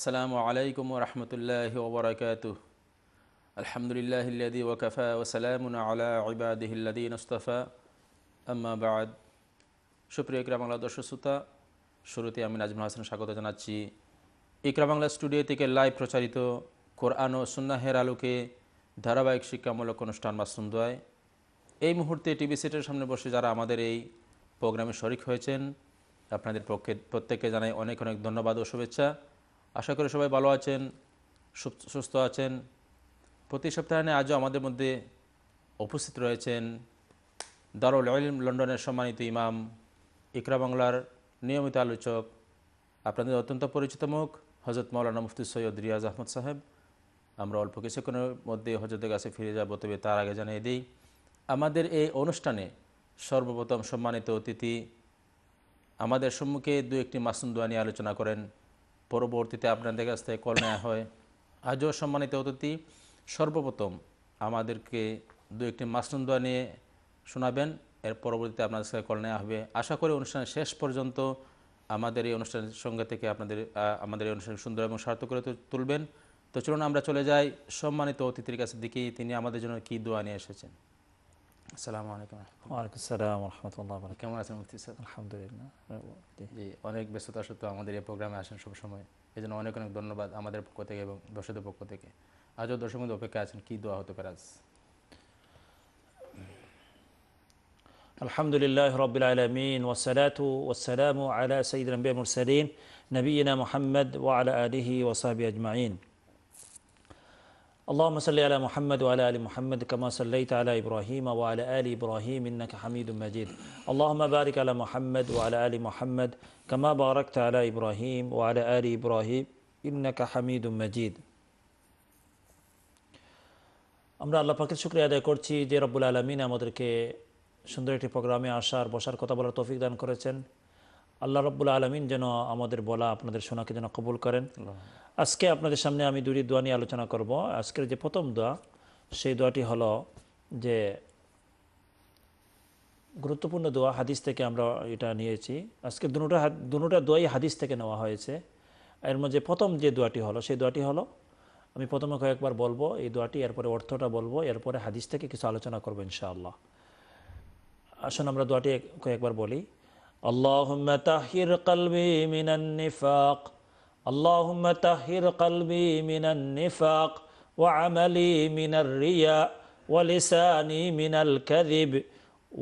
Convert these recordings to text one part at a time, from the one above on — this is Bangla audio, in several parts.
আসসালামু আলাইকুম রহমতুল্লাহ ওবরাকাত আলহামদুলিল্লাহ ইল্লাদি ওয়াকাফা ওসালামুন আলা ইবাদিহিল্লাদি নস্তফা আম্মাবাদ সুপ্রিয় ইকরাবাংলা দর্শক শ্রোতা শুরুতে আমি নাজমুল হাসান স্বাগত জানাচ্ছি বাংলা স্টুডিও থেকে লাইভ প্রচারিত কোরআন ও সুন্নাহের আলোকে ধারাবাহিক শিক্ষামূলক অনুষ্ঠান মাসুম দোয়ায় এই মুহূর্তে টিভি সেটের সামনে বসে যারা আমাদের এই প্রোগ্রামে শরিক হয়েছেন আপনাদের পক্ষে প্রত্যেককে জানাই অনেক অনেক ধন্যবাদ ও শুভেচ্ছা আশা করি সবাই ভালো আছেন সুস্থ আছেন প্রতি সপ্তাহে আজও আমাদের মধ্যে উপস্থিত রয়েছেন দারুল আলিম লন্ডনের সম্মানিত ইমাম ইকরা বাংলার নিয়মিত আলোচক আপনাদের অত্যন্ত পরিচিত মুখ হজরত মৌলানা মুফতি সৈয়দ রিয়াজ আহমদ সাহেব আমরা অল্প কিছুক্ষণের মধ্যে হজরতের কাছে ফিরে যাব তবে তার আগে জানিয়ে দিই আমাদের এই অনুষ্ঠানে সর্বপ্রথম সম্মানিত অতিথি আমাদের সম্মুখে দু একটি মাসুম দোয়া নিয়ে আলোচনা করেন পরবর্তীতে আপনাদের কাছ থেকে কল নেওয়া হয় আজও সম্মানিত অতিথি সর্বপ্রথম আমাদেরকে দু একটি মাসরুম দোয়া নিয়ে শোনাবেন এর পরবর্তীতে আপনাদের সাথে কল নেওয়া হবে আশা করি অনুষ্ঠান শেষ পর্যন্ত আমাদের এই অনুষ্ঠানের সঙ্গে থেকে আপনাদের আমাদের এই অনুষ্ঠান সুন্দর এবং সার্থক করে তুলবেন তো চলুন আমরা চলে যাই সম্মানিত অতিথির কাছে দিকেই তিনি আমাদের জন্য কী দোয়া নিয়ে এসেছেন কেমন আছেন আলহামদুলিল্লাহ অনেক ব্যস্ততা সত্ত্বেও আমাদের এই প্রোগ্রামে আসেন সবসময় এই জন্য অনেক অনেক ধন্যবাদ আমাদের পক্ষ থেকে এবং দর্শকদের পক্ষ থেকে আজও দর্শক অপেক্ষা আছেন কী দোয়া হতে পারে الحمد لله رب العالمين والصلاة والسلام على سيدنا المرسلين نبينا محمد وعلى آله وصحبه أجمعين اللهم صل على محمد وعلى ال محمد كما صليت على ابراهيم وعلى ال ابراهيم انك حميد مجيد اللهم بارك على محمد وعلى ال محمد كما باركت على ابراهيم وعلى ال ابراهيم انك حميد مجيد আমরা আল্লাহ পাকের শুক্রিয়া আদায় করছি যে রব্বুল আলমিন আমাদেরকে সুন্দর একটি প্রোগ্রামে আসার বসার কথা বলার তৌফিক দান করেছেন আল্লাহ রব্বুল আলমিন যেন আমাদের বলা আপনাদের শোনাকে যেন কবুল করেন আজকে আপনাদের সামনে আমি দুটি দোয়া নিয়ে আলোচনা করব আজকের যে প্রথম দোয়া সেই দোয়াটি হলো যে গুরুত্বপূর্ণ দোয়া হাদিস থেকে আমরা এটা নিয়েছি আজকে দুটা দুটা দোয়াই হাদিস থেকে নেওয়া হয়েছে এর মধ্যে প্রথম যে দোয়াটি হলো সেই দোয়াটি হলো আমি প্রথমে কয়েকবার বলবো এই দোয়াটি এরপরে অর্থটা বলবো এরপরে হাদিস থেকে কিছু আলোচনা করবো ইনশাআল্লাহ আসুন আমরা দোয়াটি কয়েকবার বলি আল্লাহ তাহির اللهم طهر قلبي من النفاق وعملي من الرياء ولساني من الكذب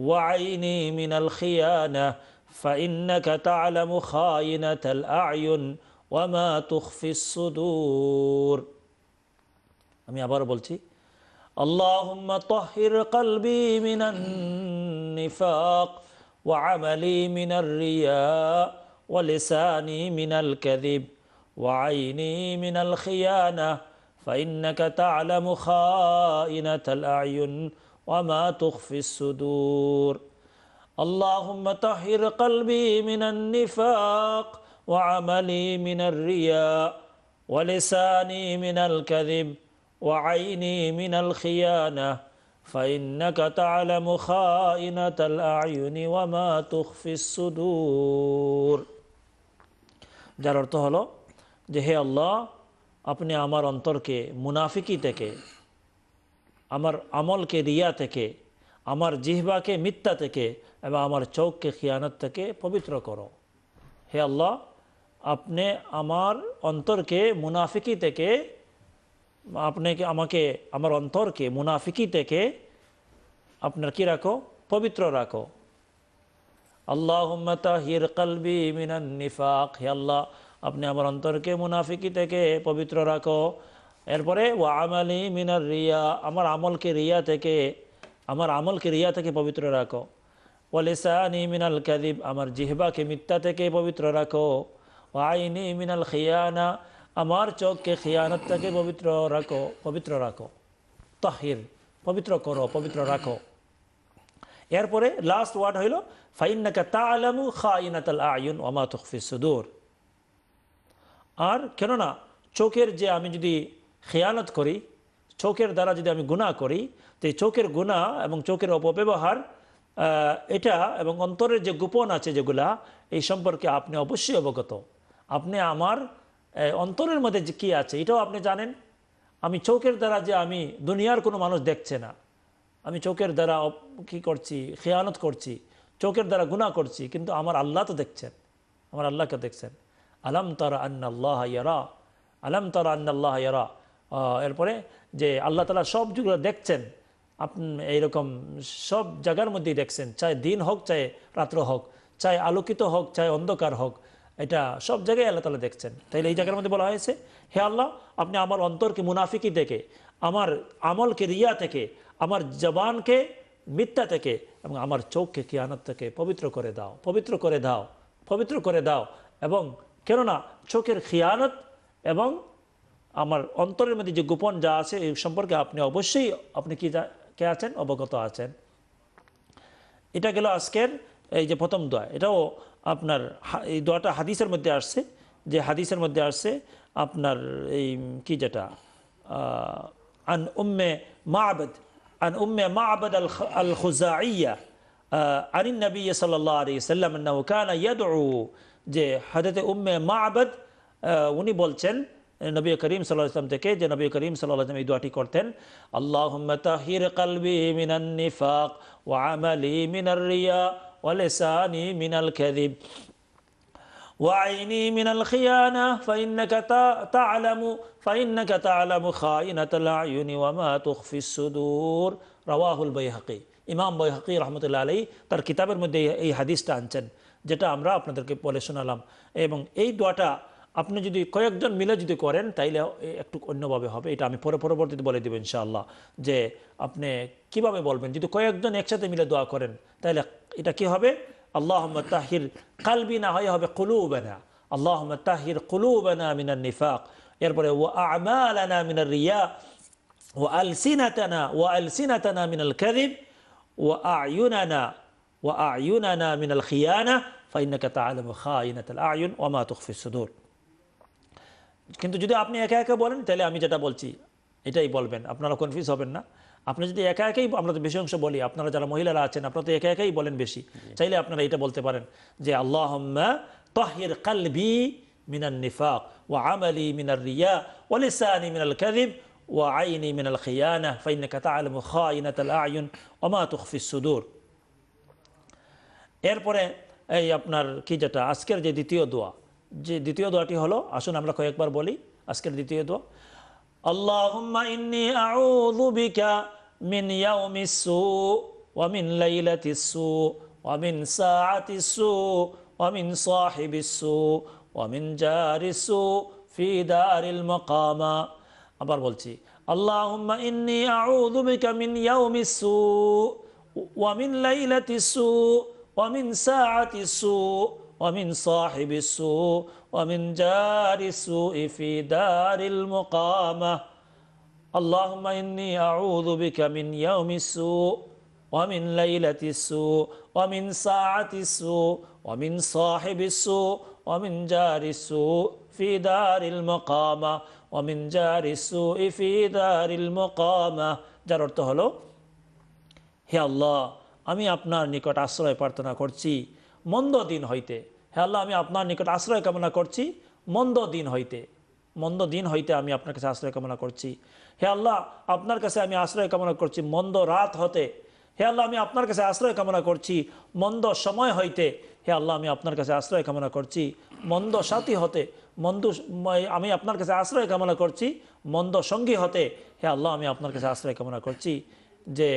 وعيني من الخيانة فإنك تعلم خائنة الأعين وما تخفي الصدور امي আবার بولتي اللهم طهر قلبي من النفاق وعملي من الرياء ولساني من الكذب وعيني من الخيانة فإنك تعلم خائنة الأعين وما تخفي الصدور اللهم طهر قلبي من النفاق وعملي من الرياء ولساني من الكذب وعيني من الخيانة فإنك تعلم خائنة الأعين وما تخفي الصدور যার অর্থ যে হে আল্লাহ আপনি আমার অন্তরকে মুনাফিকি থেকে আমার আমলকে রিয়া থেকে আমার জিহবাকে মিথ্যা থেকে এবং আমার চোখকে খিয়ানত থেকে পবিত্র করো হে আল্লাহ আপনি আমার অন্তরকে মুনাফিকি থেকে আপনাকে আমাকে আমার অন্তরকে মুনাফিকি থেকে আপনার কি রাখো পবিত্র রাখো আল্লাহ হির কালবি মিনান নিফাক হে আল্লাহ আপনি আমার অন্তরকে মুনাফিকি থেকে পবিত্র রাখো এরপরে ও আমালি মিনার রিয়া আমার আমলকে রিয়া থেকে আমার আমলকে রিয়া থেকে পবিত্র রাখো ওয়ালিসানি মিনাল কাদিব আমার জিহবাকে মিথ্যা থেকে পবিত্র রাখো ও আইনি মিনাল খিয়ানা আমার চোখকে খিয়ানত থেকে পবিত্র রাখো পবিত্র রাখো তাহির পবিত্র করো পবিত্র রাখো এরপরে লাস্ট ওয়ার্ড হইল ফাইন্নাকা তা আলামু খা ইনাতাল আয়ুন ওমা তুকফি সুদূর আর কেননা চোখের যে আমি যদি খেয়ালত করি চোখের দ্বারা যদি আমি গুণা করি তো এই চোখের গুণা এবং চোখের অপব্যবহার এটা এবং অন্তরের যে গোপন আছে যেগুলা এই সম্পর্কে আপনি অবশ্যই অবগত আপনি আমার অন্তরের মধ্যে যে কী আছে এটাও আপনি জানেন আমি চোখের দ্বারা যে আমি দুনিয়ার কোনো মানুষ দেখছে না আমি চোখের দ্বারা কি করছি খেয়ানত করছি চোখের দ্বারা গুণা করছি কিন্তু আমার আল্লাহ তো দেখছেন আমার আল্লাহকে দেখছেন আলম তারা আন্নাল্লাহ ইয়ারা আলম তারা আন্নাল্লাহ ইয়ারা এরপরে যে আল্লাহ তালা সব যুগ দেখছেন আপনি এইরকম সব জায়গার মধ্যেই দেখছেন চাই দিন হোক চাই রাত্র হোক চাই আলোকিত হোক চাই অন্ধকার হোক এটা সব জায়গায় আল্লাহ তালা দেখছেন তাইলে এই জায়গার মধ্যে বলা হয়েছে হে আল্লাহ আপনি আমার অন্তরকে মুনাফিকি দেখে আমার আমলকে রিয়া থেকে আমার জবানকে মিথ্যা থেকে এবং আমার চোখকে কিয়ানত থেকে পবিত্র করে দাও পবিত্র করে দাও পবিত্র করে দাও এবং কেননা চোখের খিয়ানত এবং আমার অন্তরের মধ্যে যে গোপন যা আছে এই সম্পর্কে আপনি অবশ্যই আপনি কি কে আছেন অবগত আছেন এটা গেল আজকের এই যে প্রথম দোয়া এটাও আপনার এই দোয়াটা হাদিসের মধ্যে আসছে যে হাদিসের মধ্যে আসছে আপনার এই কি যেটা আন উম্মে মা আবেদ আন উম্মে মা আবেদ আল আল ইয়া আনিন নবী সাল্লাহ আলী সাল্লাম কানা ইয়াদ যে হাদিতে উম্মে মাবাদ উনি বলছেন নবী করিম সাল্লাল্লাহু আলাইহি থেকে যে নবী করিম সাল্লাল্লাহু আলাইহি দুআটি করতেন আল্লাহুম্মা তাহির কলবি মিনান নিফাক ওয়া আমালি মিনার রিয়া ওয়া লিসানি মিনাল وعيني من الخيانة فإنك تعلم فإنك تعلم خائنة العيون وما تخفي الصدور رواه البيهقي إمام بيهقي رحمة الله عليه تر كتاب المدي أي حديث تانشن যেটা আমরা আপনাদেরকে বলে শোনালাম এবং এই দোয়াটা আপনি যদি কয়েকজন মিলে যদি করেন তাইলে একটু অন্যভাবে হবে এটা আমি পরে পরবর্তীতে বলে দেবো ইনশাআল্লাহ যে আপনি কিভাবে বলবেন যদি কয়েকজন একসাথে মিলে দোয়া করেন তাহলে এটা কি হবে আল্লাহ তাহির কালবি না হয় হবে বেনা আল্লাহ তাহির বেনা মিনার নিফাক এরপরে ও আমালানা মিনার রিয়া ও আলসিনাতানা ও আলসিনাতানা মিনাল কারিম ও আয়ুনানা ও আয়ুনানা মিনাল খিয়ানা ফাইনাকা তা আলম খা ইনাতাল আয়ুন ওমা তুকফি সুদুর কিন্তু যদি আপনি একা একা বলেন তাহলে আমি যেটা বলছি এটাই বলবেন আপনারা কনফিউজ হবেন না আপনি যদি একা একাই আমরা তো বেশি অংশ বলি আপনারা যারা মহিলারা আছেন আপনারা তো একা একাই বলেন বেশি চাইলে আপনারা এটা বলতে পারেন যে আল্লাহ তহির কালবি মিনার নিফাক ও আমলি মিনার রিয়া ওলিসানি মিনাল কাদিব ও আইনি মিনাল খিয়ানা ফাইন কাতা আলম খাইনাত আল আয়ুন ওমা তুখফিস সুদুর এরপরে এই আপনার কি যেটা আজকের যে দ্বিতীয় দোয়া যে দ্বিতীয় দোয়াটি হলো আসুন আমরা কয়েকবার বলি আজকের দ্বিতীয় দোয়া আল্লাহুম্মা ইন্নি আউযু বিকা মিন ইয়াউমিস সু ওয়া মিন লাইলাতিস সু ওয়া মিন সাআতিস সু ওয়া মিন সাহিবিস সু ওয়া মিন জারিস সু ফি দারিল মাকামা আবার বলছি আল্লাহুম্মা ইন্নি আউযু বিকা মিন ইয়াউমিস সু ওয়া মিন লাইলাতিস সু ومن ساعة السوء ومن صاحب السوء ومن جار السوء في دار المقامة اللهم إني أعوذ بك من يوم السوء ومن ليلة السوء ومن ساعة السوء ومن صاحب السوء ومن جار السوء في دار المقامة ومن جار السوء في دار المقامة যার অর্থ হলো الله আমি আপনার নিকট আশ্রয় প্রার্থনা করছি মন্দ দিন হইতে হ্যাঁ আল্লাহ আমি আপনার নিকট আশ্রয় কামনা করছি মন্দ দিন হইতে মন্দ দিন হইতে আমি আপনার কাছে আশ্রয় কামনা করছি হে আল্লাহ আপনার কাছে আমি আশ্রয় কামনা করছি মন্দ রাত হতে হে আল্লাহ আমি আপনার কাছে আশ্রয় কামনা করছি মন্দ সময় হইতে হে আল্লাহ আমি আপনার কাছে আশ্রয় কামনা করছি মন্দ সাথী হতে মন্দ আমি আপনার কাছে আশ্রয় কামনা করছি মন্দ সঙ্গী হতে হে আল্লাহ আমি আপনার কাছে আশ্রয় কামনা করছি যে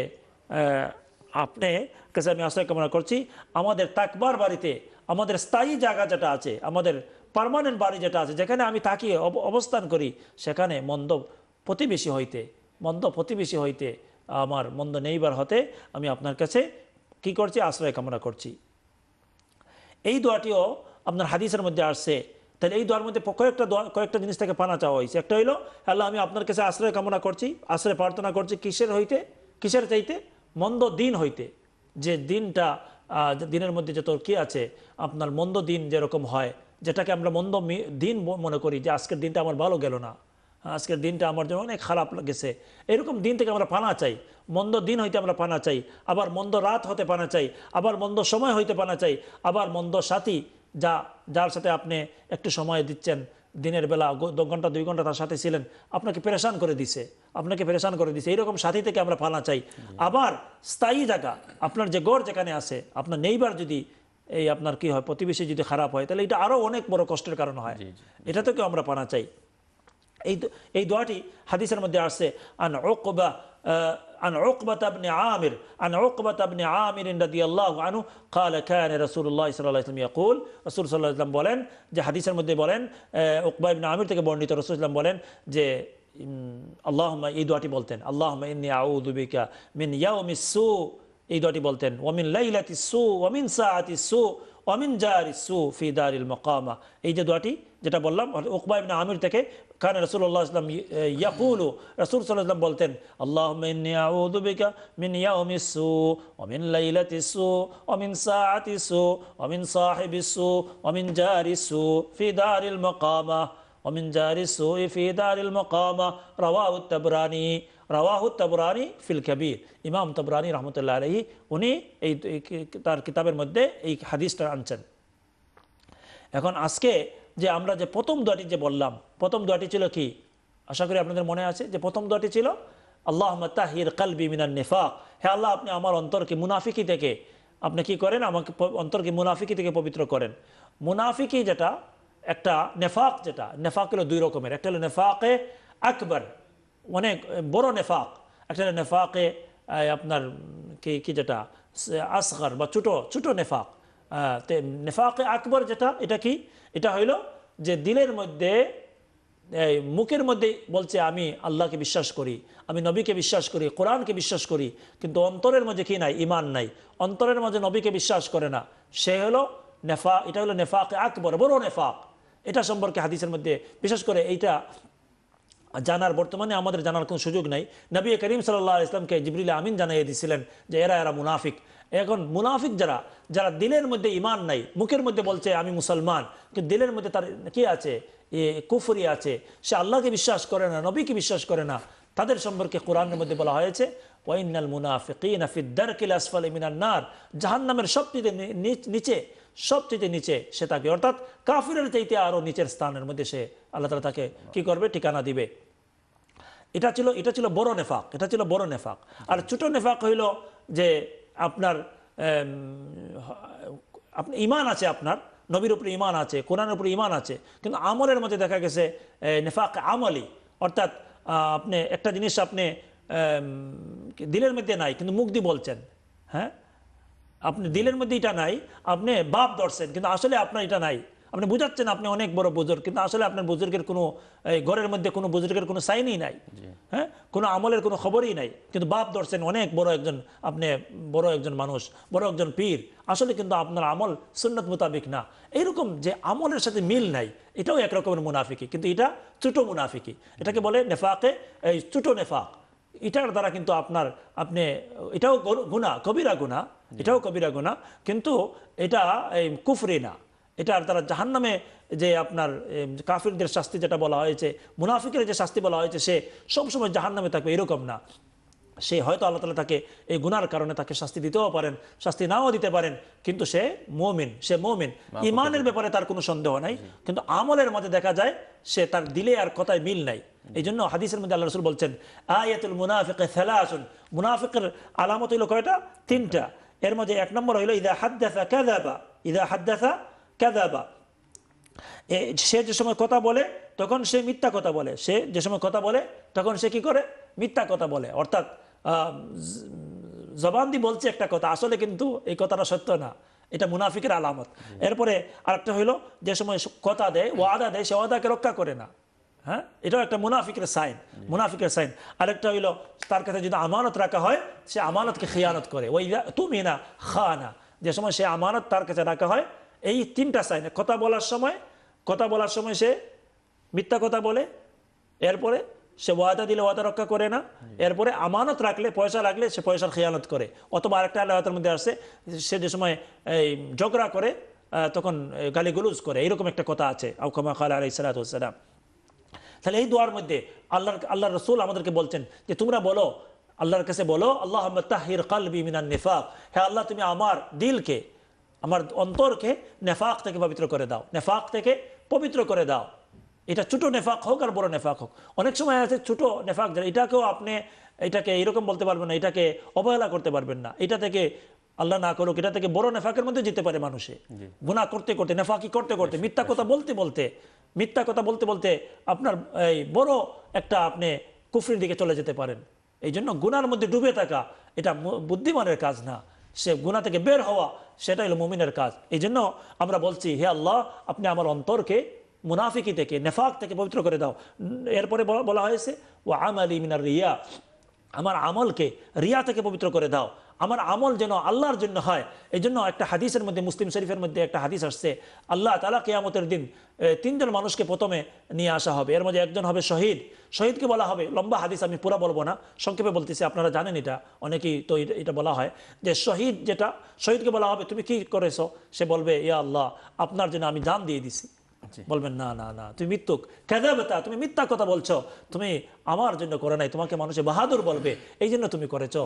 আপনি কাছে আমি আশ্রয় কামনা করছি আমাদের তাকবার বাড়িতে আমাদের স্থায়ী জায়গা যেটা আছে আমাদের পারমানেন্ট বাড়ি যেটা আছে যেখানে আমি থাকি অবস্থান করি সেখানে মন্দ প্রতিবেশী হইতে মন্দ প্রতিবেশী হইতে আমার মন্দ নেইবার হতে আমি আপনার কাছে কি করছি আশ্রয় কামনা করছি এই দোয়াটিও আপনার হাদিসের মধ্যে আসছে তাহলে এই দোয়ার মধ্যে কয়েকটা দোয়া কয়েকটা জিনিস থেকে পানা চাওয়া হয়েছে একটা হইলো আল্লাহ আমি আপনার কাছে আশ্রয় কামনা করছি আশ্রয় প্রার্থনা করছি কিসের হইতে কিসের চাইতে মন্দ দিন হইতে যে দিনটা দিনের মধ্যে যে তোর কি আছে আপনার মন্দ দিন যেরকম হয় যেটাকে আমরা মন্দ দিন মনে করি যে আজকের দিনটা আমার ভালো গেল না আজকের দিনটা আমার জন্য অনেক খারাপ গেছে এরকম দিন থেকে আমরা পানা চাই মন্দ দিন হইতে আমরা পানা চাই আবার মন্দ রাত হতে পানা চাই আবার মন্দ সময় হইতে পানা চাই আবার মন্দ সাথী যা যার সাথে আপনি একটু সময় দিচ্ছেন দিনের বেলা দু ঘন্টা দুই ঘন্টা তার সাথে ছিলেন আপনাকে পেরেশান করে দিছে আপনাকে পেরেশান করে দিছে এইরকম সাথী থেকে আমরা ফালা চাই আবার স্থায়ী জায়গা আপনার যে গড় যেখানে আছে আপনার নেইবার যদি এই আপনার কি হয় প্রতিবেশী যদি খারাপ হয় তাহলে এটা আরও অনেক বড় কষ্টের কারণ হয় এটা থেকেও আমরা পানা চাই এই এই দোয়াটি হাদিসের মধ্যে আসছে আন ওকবা عن عقبة بن عامر عن عقبة بن عامر رضي الله عنه قال كان رسول الله صلى الله عليه وسلم يقول رسول صلى الله عليه وسلم بولن جا حديث المدى بولن آه، عقبة بن عامر تك بولن رسول صلى الله عليه وسلم بولن جا اللهم اي دعاتي بولتن اللهم اني اعوذ بك من يوم السوء اي دعاتي بولتن ومن ليلة السوء ومن ساعة السوء ومن جار السوء في دار المقامة اي دعاتي যেটা বললাম উকবা ইবনে আমির থেকে كان رسول الله صلى الله عليه وسلم آه، يقول رسول صلى الله عليه وسلم بولتن اللهم إني أعوذ بك من يوم السوء ومن ليلة السوء ومن ساعة السوء ومن صاحب السوء ومن جار السوء في دار المقامة ومن جار السوء في دار المقامة رواه التبراني رواه التبراني في الكبير امام التبراني رحمه الله عليه উনি এই তার কিতাবের মধ্যে এই হাদিসটা আনছেন এখন আজকে যে আমরা যে প্রথম দোয়াটি যে বললাম প্রথম দোয়াটি ছিল কি আশা করি আপনাদের মনে আছে যে প্রথম দোয়াটি ছিল আল্লাহ তাহির কালবি মিনান নেফাক হে আল্লাহ আপনি আমার অন্তরকে মুনাফিকি থেকে আপনি কি করেন আমাকে অন্তরকে মুনাফিকি থেকে পবিত্র করেন মুনাফিকি যেটা একটা নেফাক যেটা নেফাক হলো দুই রকমের একটা হলো নেফাকে আকবর অনেক বড় নেফাক একটা হলো নেফাকে আপনার কি কি যেটা আসগর বা ছোটো ছোটো নেফাক নেফাকে আকবর যেটা এটা কি এটা হইল যে দিলের মধ্যে এই মুখের মধ্যে বলছে আমি আল্লাহকে বিশ্বাস করি আমি নবীকে বিশ্বাস করি কোরআনকে বিশ্বাস করি কিন্তু অন্তরের মধ্যে কি নাই ইমান নাই অন্তরের মধ্যে নবীকে বিশ্বাস করে না সে হলো নেফা এটা হলো নেফাক আকবর বড় নেফাক এটা সম্পর্কে হাদিসের মধ্যে বিশেষ করে এইটা জানার বর্তমানে আমাদের জানার কোনো সুযোগ নাই নবী করিম সাল্লাহ ইসলামকে জিবরিল আমিন জানাইয়ে দিয়েছিলেন যে এরা এরা মুনাফিক এখন মুনাফিক যারা যারা দিলের মধ্যে ইমান নাই মুখের মধ্যে বলছে আমি মুসলমান কিন্তু দিলের মধ্যে তার কি আছে এ কুফরি আছে সে আল্লাহকে বিশ্বাস করে না নবীকে বিশ্বাস করে না তাদের সম্পর্কে কোরআনের মধ্যে বলা হয়েছে ওয়াইনাল মুনাফিকিন ফিদ্দারকিল আসফাল ইমিনার নার জাহান্নামের সবচেয়ে নিচে সবচেয়ে নিচে সে তাকে অর্থাৎ কাফিরের চাইতে আরও নিচের স্থানের মধ্যে সে আল্লাহ তালা তাকে কী করবে ঠিকানা দিবে এটা ছিল এটা ছিল বড় নেফাক এটা ছিল বড় নেফাক আর ছোট নেফাক হইল যে আপনার আপনি ইমান আছে আপনার নবীর উপরে ইমান আছে কোরআনের উপরে ইমান আছে কিন্তু আমলের মধ্যে দেখা গেছে নেফাক আমলি অর্থাৎ আপনি একটা জিনিস আপনি দিলের মধ্যে নাই কিন্তু মুখ দিয়ে বলছেন হ্যাঁ আপনি দিলের মধ্যে এটা নাই আপনি বাপ ধরছেন কিন্তু আসলে আপনার এটা নাই আপনি বুঝাচ্ছেন আপনি অনেক বড় বুজুর্গ কিন্তু আসলে আপনার বুজুর্গের কোনো ঘরের মধ্যে কোনো বুজুর্গের কোনো সাইনই নাই হ্যাঁ কোনো আমলের কোনো খবরই নাই কিন্তু বাপ ধরছেন অনেক বড় একজন আপনি বড় একজন মানুষ বড় একজন পীর আসলে কিন্তু আপনার আমল সুন্নত মোতাবিক না এইরকম যে আমলের সাথে মিল নাই এটাও একরকমের মুনাফিকি কিন্তু এটা ছোটো মুনাফিকি এটাকে বলে নেফাকে এই ছোটো নেফাক এটার দ্বারা কিন্তু আপনার আপনি এটাও গুণা কবিরা গুণা এটাও কবিরা গুণা কিন্তু এটা এই কুফরি না এটা আর তারা জাহান নামে যে আপনার কাফিরদের শাস্তি যেটা বলা হয়েছে মুনাফিকের যে শাস্তি বলা হয়েছে সে সবসময় জাহান নামে থাকবে এরকম না সে হয়তো আল্লাহ তালা তাকে এই গুনার কারণে তাকে শাস্তি দিতেও পারেন শাস্তি নাও দিতে পারেন কিন্তু সে মমিন সে মমিন ইমানের ব্যাপারে তার কোনো সন্দেহ নাই কিন্তু আমলের মধ্যে দেখা যায় সে তার দিলে আর কথায় মিল নাই এই জন্য হাদিসের মধ্যে আল্লাহ রসুল বলছেন আয়াতুল মুনাফিকে ফেলা আসুন মুনাফিকের আলামত হইল কয়টা তিনটা এর মধ্যে এক নম্বর হইল ইদা হাদ্দাসা কাদাবা ইদা হাদ্দাসা কাদাবা সে যে সময় কথা বলে তখন সে মিথ্যা কথা বলে সে যে সময় কথা বলে তখন সে কি করে মিথ্যা কথা বলে অর্থাৎ জবান দি বলছে একটা কথা আসলে কিন্তু এই কথাটা সত্য না এটা মুনাফিকের আলামত এরপরে আরেকটা হইলো যে সময় কথা দেয় ওয়াদা দেয় সে ওয়াদাকে রক্ষা করে না হ্যাঁ এটাও একটা মুনাফিকের সাইন মুনাফিকের সাইন আরেকটা হইল তার কাছে যদি আমানত রাখা হয় সে আমানতকে খেয়ানত করে ওই তুমি না খা না যে সময় সে আমানত তার কাছে রাখা হয় এই তিনটা সাইনে কথা বলার সময় কথা বলার সময় সে মিথ্যা কথা বলে এরপরে সে ওয়াদা দিলে ওয়াদা রক্ষা করে না এরপরে আমানত রাখলে পয়সা রাখলে সে পয়সার খেয়ালত করে অথবা আরেকটা আল্লাহতার মধ্যে আসে সে যে সময় এই ঝগড়া করে তখন গালি গুলুজ করে এরকম একটা কথা আছে আউকামা খাল আলাই সালাতাম তাহলে এই দোয়ার মধ্যে আল্লাহ আল্লাহ রসুল আমাদেরকে বলছেন যে তোমরা বলো আল্লাহর কাছে বলো আল্লাহ তাহির কাল মিনান নেফাক হ্যাঁ আল্লাহ তুমি আমার দিলকে আমার অন্তরকে নেফাক থেকে পবিত্র করে দাও নেফাক থেকে পবিত্র করে দাও এটা ছোট নেফাক হোক আর বড় নেফাক হোক অনেক সময় আছে ছোট নেফাক যারা এটাকেও আপনি এটাকে এরকম বলতে পারবেন না এটাকে অবহেলা করতে পারবেন না এটা থেকে আল্লাহ না করুক এটা থেকে বড় নেফাকের মধ্যে যেতে পারে মানুষে গুণা করতে করতে নেফাকি করতে করতে মিথ্যা কথা বলতে বলতে মিথ্যা কথা বলতে বলতে আপনার এই বড় একটা আপনি কুফরির দিকে চলে যেতে পারেন এই জন্য গুনার মধ্যে ডুবে থাকা এটা বুদ্ধিমানের কাজ না সে গুণা থেকে বের হওয়া সেটাই হলো মুমিনের কাজ এই জন্য আমরা বলছি হে আল্লাহ আপনি আমার অন্তরকে মুনাফিকি থেকে নেফাক থেকে পবিত্র করে দাও এরপরে বলা হয়েছে ও আমালি মিনার রিয়া আমার আমলকে রিয়া থেকে পবিত্র করে দাও আমার আমল যেন আল্লাহর জন্য হয় এই জন্য একটা হাদিসের মধ্যে মুসলিম শরীফের মধ্যে একটা হাদিস আসছে আল্লাহ তালা কেয়ামতের দিন তিনজন মানুষকে প্রথমে নিয়ে আসা হবে এর মধ্যে একজন হবে শহীদ শহীদকে বলা হবে লম্বা হাদিস আমি পুরো বলবো না সংক্ষেপে বলতেছি আপনারা জানেন এটা অনেকেই তো এটা বলা হয় যে শহীদ যেটা শহীদকে বলা হবে তুমি কি করেছো সে বলবে ইয়া আল্লাহ আপনার জন্য আমি দান দিয়ে দিছি বলবেন না না না তুমি মিথ্যুক কেদাবেতা তুমি মিথ্যা কথা বলছো তুমি আমার জন্য করে নাই তোমাকে মানুষে বাহাদুর বলবে এই জন্য তুমি করেছো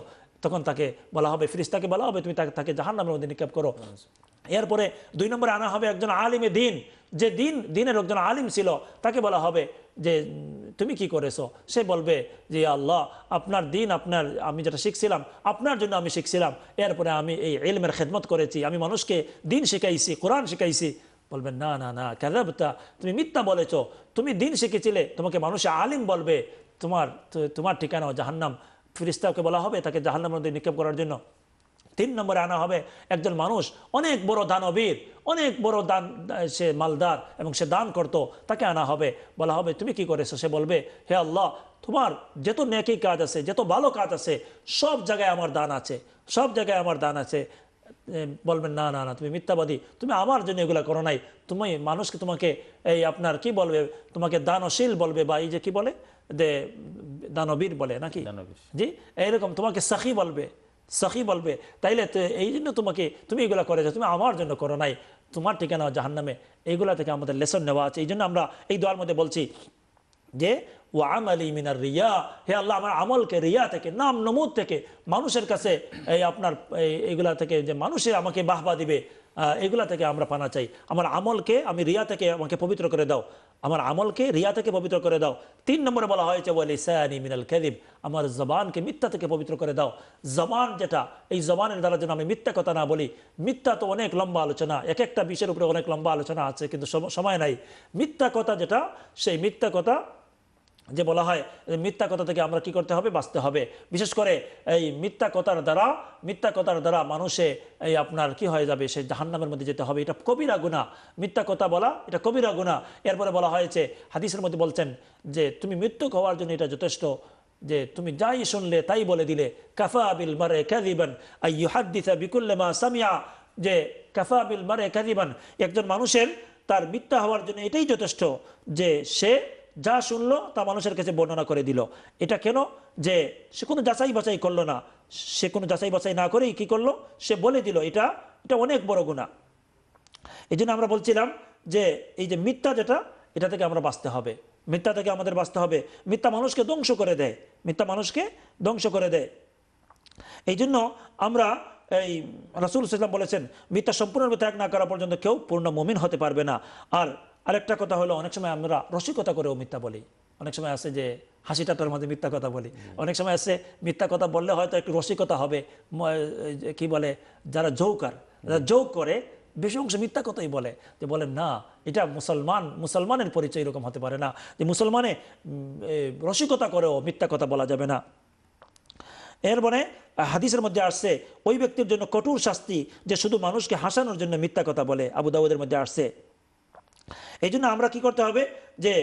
তখন তাকে বলা হবে ফিরিস্তাকে বলা হবে তুমি তাকে তাকে জাহান নামের মধ্যে নিক্ষেপ করো এরপরে দুই নম্বরে আনা হবে একজন আলিমে দিন যে দিন দিনের একজন আলিম ছিল তাকে বলা হবে যে তুমি কি করেছ সে বলবে যে আল্লাহ আপনার দিন আপনার আমি যেটা শিখছিলাম আপনার জন্য আমি শিখছিলাম এরপরে আমি এই এলমের খেদমত করেছি আমি মানুষকে দিন শিখাইছি কোরআন শিখাইছি বলবেন না না না কেদাবতা তুমি মিথ্যা বলেছ তুমি দিন শিখেছিলে তোমাকে মানুষে আলিম বলবে তোমার তোমার ঠিকানা জাহান্নাম ফিরিস্তাকে বলা হবে তাকে জাহান্নার মধ্যে নিক্ষেপ করার জন্য তিন নম্বরে আনা হবে একজন মানুষ অনেক বড় দানবীর অনেক বড় দান সে মালদার এবং সে দান করত তাকে আনা হবে বলা হবে তুমি কি করেছো সে বলবে হে আল্লাহ তোমার যত নেকি কাজ আছে যত ভালো কাজ আছে সব জায়গায় আমার দান আছে সব জায়গায় আমার দান আছে বলবেন না না না তুমি মিথ্যাবাদী তুমি আমার জন্য এগুলো করো নাই তুমি মানুষকে তোমাকে এই আপনার কি বলবে তোমাকে দানশীল বলবে বা এই যে কি বলে যে দানবীর বলে নাকি জি এইরকম তোমাকে সাখি বলবে সাখি বলবে তাইলে এই জন্য তোমাকে তুমি এগুলো যাও তুমি আমার জন্য করো নাই তোমার ঠিকানা জাহান্নামে এইগুলা থেকে আমাদের লেসন নেওয়া আছে এই জন্য আমরা এই দোয়ার মধ্যে বলছি যে ও আমালি মিনার রিয়া হে আল্লাহ আমার আমলকে রিয়া থেকে নাম নমুদ থেকে মানুষের কাছে এই আপনার এইগুলা থেকে যে মানুষে আমাকে বাহবা দিবে এগুলা থেকে আমরা পানা চাই আমার আমলকে আমি রিয়া থেকে আমাকে পবিত্র করে দাও আমার আমলকে রিয়া থেকে পবিত্র করে দাও তিন নম্বরে বলা হয়েছে সায়ানি মিনাল কাদিব আমার জবানকে মিথ্যা থেকে পবিত্র করে দাও জবান যেটা এই জবানের দ্বারা যেন আমি মিথ্যা কথা না বলি মিথ্যা তো অনেক লম্বা আলোচনা এক একটা বিষয়ের উপরে অনেক লম্বা আলোচনা আছে কিন্তু সময় নাই মিথ্যা কথা যেটা সেই মিথ্যা কথা যে বলা হয় মিথ্যা কথা থেকে আমরা কি করতে হবে বাঁচতে হবে বিশেষ করে এই মিথ্যা কথার দ্বারা মিথ্যা কথার দ্বারা মানুষে এই আপনার কি হয়ে যাবে সে জাহান্নামের মধ্যে যেতে হবে এটা কবিরা গুণা মিথ্যা কথা বলা এটা কবিরা গুণা এরপরে বলা হয়েছে হাদিসের মধ্যে বলছেন যে তুমি মৃত্যু হওয়ার জন্য এটা যথেষ্ট যে তুমি যাই শুনলে তাই বলে দিলে কাফা আবিল মারে ক্যাদিবান আই ইহাদ্দিসা বিকুল্লে মা সামিয়া যে কাফা আবিল মারে ক্যাদিবান একজন মানুষের তার মিথ্যা হওয়ার জন্য এটাই যথেষ্ট যে সে যা শুনলো তা মানুষের কাছে বর্ণনা করে দিল এটা কেন যে সে কোনো যাচাই বাছাই করলো না সে কোনো যাচাই বাছাই না করেই কি করলো সে বলে দিল এটা এটা অনেক বড় গুণা এই আমরা বলছিলাম যে এই যে মিথ্যা যেটা এটা থেকে আমরা বাঁচতে হবে মিথ্যা থেকে আমাদের বাঁচতে হবে মিথ্যা মানুষকে ধ্বংস করে দেয় মিথ্যা মানুষকে ধ্বংস করে দেয় এই জন্য আমরা এই রাসুল ইসলাম বলেছেন মিথ্যা সম্পূর্ণরূপে ত্যাগ না করা পর্যন্ত কেউ পূর্ণ মমিন হতে পারবে না আর আরেকটা কথা হলো অনেক সময় আমরা রসিকতা করেও মিথ্যা বলি অনেক সময় আছে যে হাসি টাটার মধ্যে মিথ্যা কথা বলি অনেক সময় আছে মিথ্যা কথা বললে হয়তো একটু রসিকতা হবে কি বলে যারা জৌকার যারা জৌক করে বেশি অংশ মিথ্যা কথাই বলে যে বলেন না এটা মুসলমান মুসলমানের পরিচয় এরকম হতে পারে না যে মুসলমানে রসিকতা করেও মিথ্যা কথা বলা যাবে না এরপরে হাদিসের মধ্যে আসছে ওই ব্যক্তির জন্য কঠোর শাস্তি যে শুধু মানুষকে হাসানোর জন্য মিথ্যা কথা বলে আবুদাবুদের মধ্যে আসছে এই জন্য আমরা কি করতে হবে যে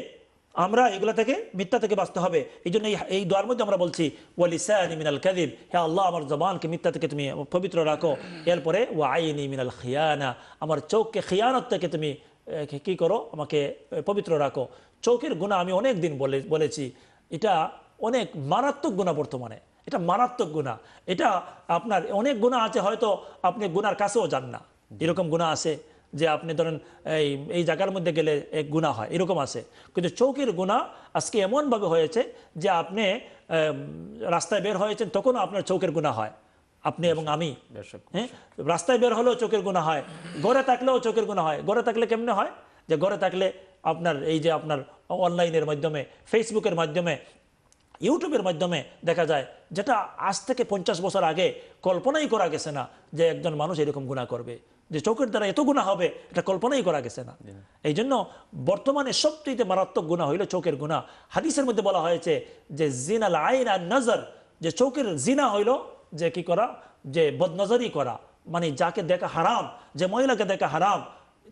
আমরা এগুলো থেকে মিথ্যা থেকে বাঁচতে হবে এই জন্য এই দোয়ার মধ্যে আমরা বলছি ওয়ালিসানি মিনাল কাদিব হে আল্লাহ আমার জবানকে মিথ্যা থেকে তুমি পবিত্র রাখো এরপরে ওয়াইনি মিনাল খিয়ানা আমার চোখকে খিয়ানত থেকে তুমি কি করো আমাকে পবিত্র রাখো চোখের গুণা আমি অনেক দিন বলে বলেছি এটা অনেক মারাত্মক গুণা বর্তমানে এটা মারাত্মক গুণা এটা আপনার অনেক গুণা আছে হয়তো আপনি গুনার কাছেও যান না এরকম গুণা আছে যে আপনি ধরেন এই এই জায়গার মধ্যে গেলে এক গুণা হয় এরকম আছে কিন্তু চৌকির গুণা আজকে এমনভাবে হয়েছে যে আপনি রাস্তায় বের হয়েছেন তখনও আপনার চৌকের গুণা হয় আপনি এবং আমি হ্যাঁ রাস্তায় বের হলেও চোখের গুণা হয় গড়ে থাকলেও চোখের গুণা হয় গড়ে থাকলে কেমনে হয় যে গড়ে থাকলে আপনার এই যে আপনার অনলাইনের মাধ্যমে ফেসবুকের মাধ্যমে ইউটিউবের মাধ্যমে দেখা যায় যেটা আজ থেকে পঞ্চাশ বছর আগে কল্পনাই করা গেছে না যে একজন মানুষ এরকম গুণা করবে যে চোখের দ্বারা এত গুণা হবে এটা কল্পনাই করা গেছে না এই জন্য বর্তমানে সবচেয়ে মারাত্মক গুণা হইল চোখের গুণা হাদিসের মধ্যে বলা হয়েছে যে জিনাল আইন আর নজর যে চোখের জিনা হইল যে কি করা যে বদনজরি করা মানে যাকে দেখা হারাম যে মহিলাকে দেখা হারাম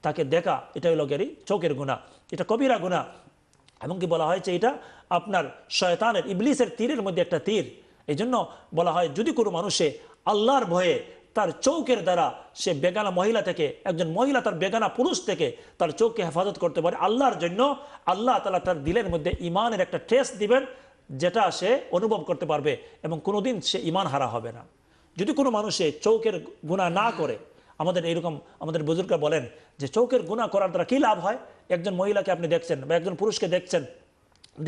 তাকে দেখা এটা হইল গেরি চোখের গুণা এটা কবিরা গুণা এমনকি বলা হয়েছে এটা আপনার শয়তানের ইবলিসের তীরের মধ্যে একটা তীর এই জন্য বলা হয় যদি কোনো মানুষে আল্লাহর ভয়ে তার চৌকের দ্বারা সে বেগানা মহিলা থেকে একজন মহিলা তার বেগানা পুরুষ থেকে তার চোখকে হেফাজত করতে পারে আল্লাহর জন্য আল্লাহ তালা তার দিলের মধ্যে ইমানের একটা টেস্ট দিবেন যেটা সে অনুভব করতে পারবে এবং কোনোদিন সে ইমান হারা হবে না যদি কোনো মানুষে চৌকের গুণা না করে আমাদের এইরকম আমাদের বুজুর্গরা বলেন যে চৌকের গুণা করার দ্বারা কী লাভ হয় একজন মহিলাকে আপনি দেখছেন বা একজন পুরুষকে দেখছেন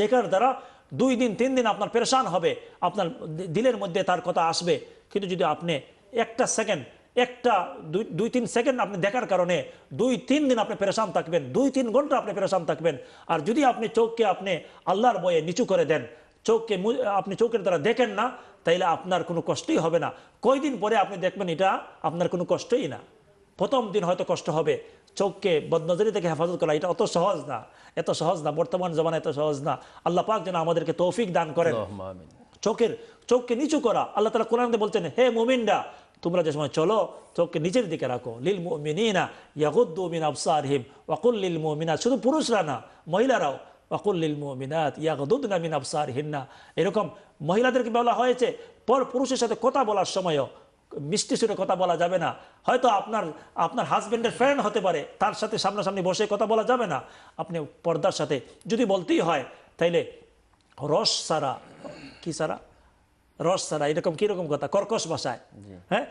দেখার দ্বারা দুই দিন তিন দিন আপনার পেরেশান হবে আপনার দিলের মধ্যে তার কথা আসবে কিন্তু যদি আপনি একটা সেকেন্ড একটা দুই তিন সেকেন্ড আপনি দেখার কারণে দুই তিন দিন আপনি পেরেশান থাকবেন দুই তিন ঘন্টা আপনি পেরেশান থাকবেন আর যদি আপনি চোখকে আপনি আল্লাহর বয়ে নিচু করে দেন চোখকে আপনি চোখের দ্বারা দেখেন না তাইলে আপনার কোনো কষ্টই হবে না কয়দিন পরে আপনি দেখবেন এটা আপনার কোনো কষ্টই না প্রথম দিন হয়তো কষ্ট হবে চোখকে বদনজরি থেকে হেফাজত করা এটা অত সহজ না এত সহজ না বর্তমান জমানা এত সহজ না আল্লাহ পাক যেন আমাদেরকে তৌফিক দান করেন চোখের চোখকে নিচু করা আল্লাহ তালা কোরআন বলছেন হে মোমিন্ডা তোমরা যে সময় চলো তোকে নিজের দিকে রাখো লিল মিনা মিন আফসার হিম ওয়াকুল লিল মিনা শুধু পুরুষরা না মহিলারাও অকুল লিল মিনাত না মিন আফসার হিন্না এরকম মহিলাদেরকে বলা হয়েছে পর পুরুষের সাথে কথা বলার সময়ও মিষ্টি সুরে কথা বলা যাবে না হয়তো আপনার আপনার হাজব্যান্ডের ফ্রেন্ড হতে পারে তার সাথে সামনাসামনি বসে কথা বলা যাবে না আপনি পর্দার সাথে যদি বলতেই হয় তাইলে রস সারা কি সারা রস ছাড়া এরকম কিরকম কথা কর্কশ ভাষায় হ্যাঁ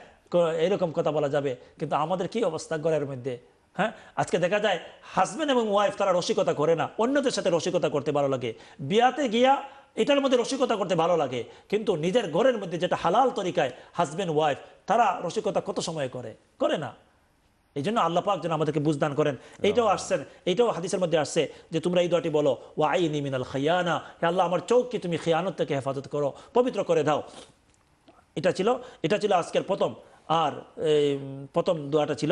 এরকম কথা বলা যাবে কিন্তু আমাদের কি অবস্থা ঘরের মধ্যে হ্যাঁ আজকে দেখা যায় হাজব্যান্ড এবং ওয়াইফ তারা রসিকতা করে না অন্যদের সাথে রসিকতা করতে ভালো লাগে বিয়াতে গিয়া এটার মধ্যে রসিকতা করতে ভালো লাগে কিন্তু নিজের ঘরের মধ্যে যেটা হালাল তরিকায় হাজব্যান্ড ওয়াইফ তারা রসিকতা কত সময় করে করে না এই জন্য আল্লাহ যেন আমাদেরকে বুঝদান করেন এইটাও আসছেন এইটাও হাদিসের মধ্যে আসছে যে তোমরা এই দোয়াটি বলো ও আই মিনাল খাইয়ানা হে আল্লাহ আমার চৌককে তুমি খেয়ানত থেকে হেফাজত করো পবিত্র করে দাও এটা ছিল এটা ছিল আজকের প্রথম আর প্রথম দোয়াটা ছিল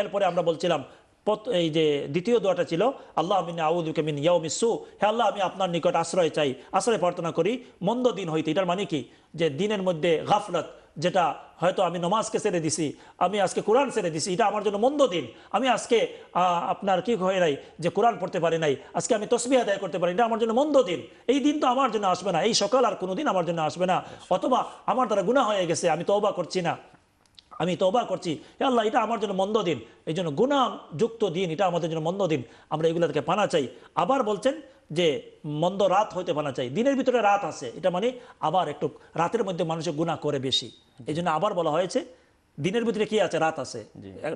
এরপরে আমরা বলছিলাম এই যে দ্বিতীয় দোয়াটা ছিল আল্লাহ মিন আউদুকে মিন মিসু হে আল্লাহ আমি আপনার নিকট আশ্রয় চাই আশ্রয় প্রার্থনা করি মন্দ দিন হইতে এটার মানে কি যে দিনের মধ্যে গাফলত যেটা হয়তো আমি নমাজকে ছেড়ে দিছি আমি আজকে কোরআন ছেড়ে দিছি এটা আমার জন্য মন্দ দিন আমি আজকে আপনার কি হয়ে নাই যে কোরআন পড়তে পারি নাই আজকে আমি তসবি আদায় করতে পারি এটা আমার জন্য মন্দ দিন এই দিন তো আমার জন্য আসবে না এই সকাল আর কোনো দিন আমার জন্য আসবে না অথবা আমার দ্বারা গুণা হয়ে গেছে আমি তওবা করছি না আমি তবা করছি এ আল্লাহ এটা আমার জন্য মন্দ দিন এই জন্য যুক্ত দিন এটা আমাদের জন্য মন্দ দিন আমরা এগুলো থেকে পানা চাই আবার বলছেন যে মন্দ রাত হইতে পানা চাই দিনের ভিতরে রাত আছে এটা মানে আবার একটু রাতের মধ্যে মানুষের গুণা করে বেশি এই জন্য আবার বলা হয়েছে দিনের ভিতরে কি আছে রাত আছে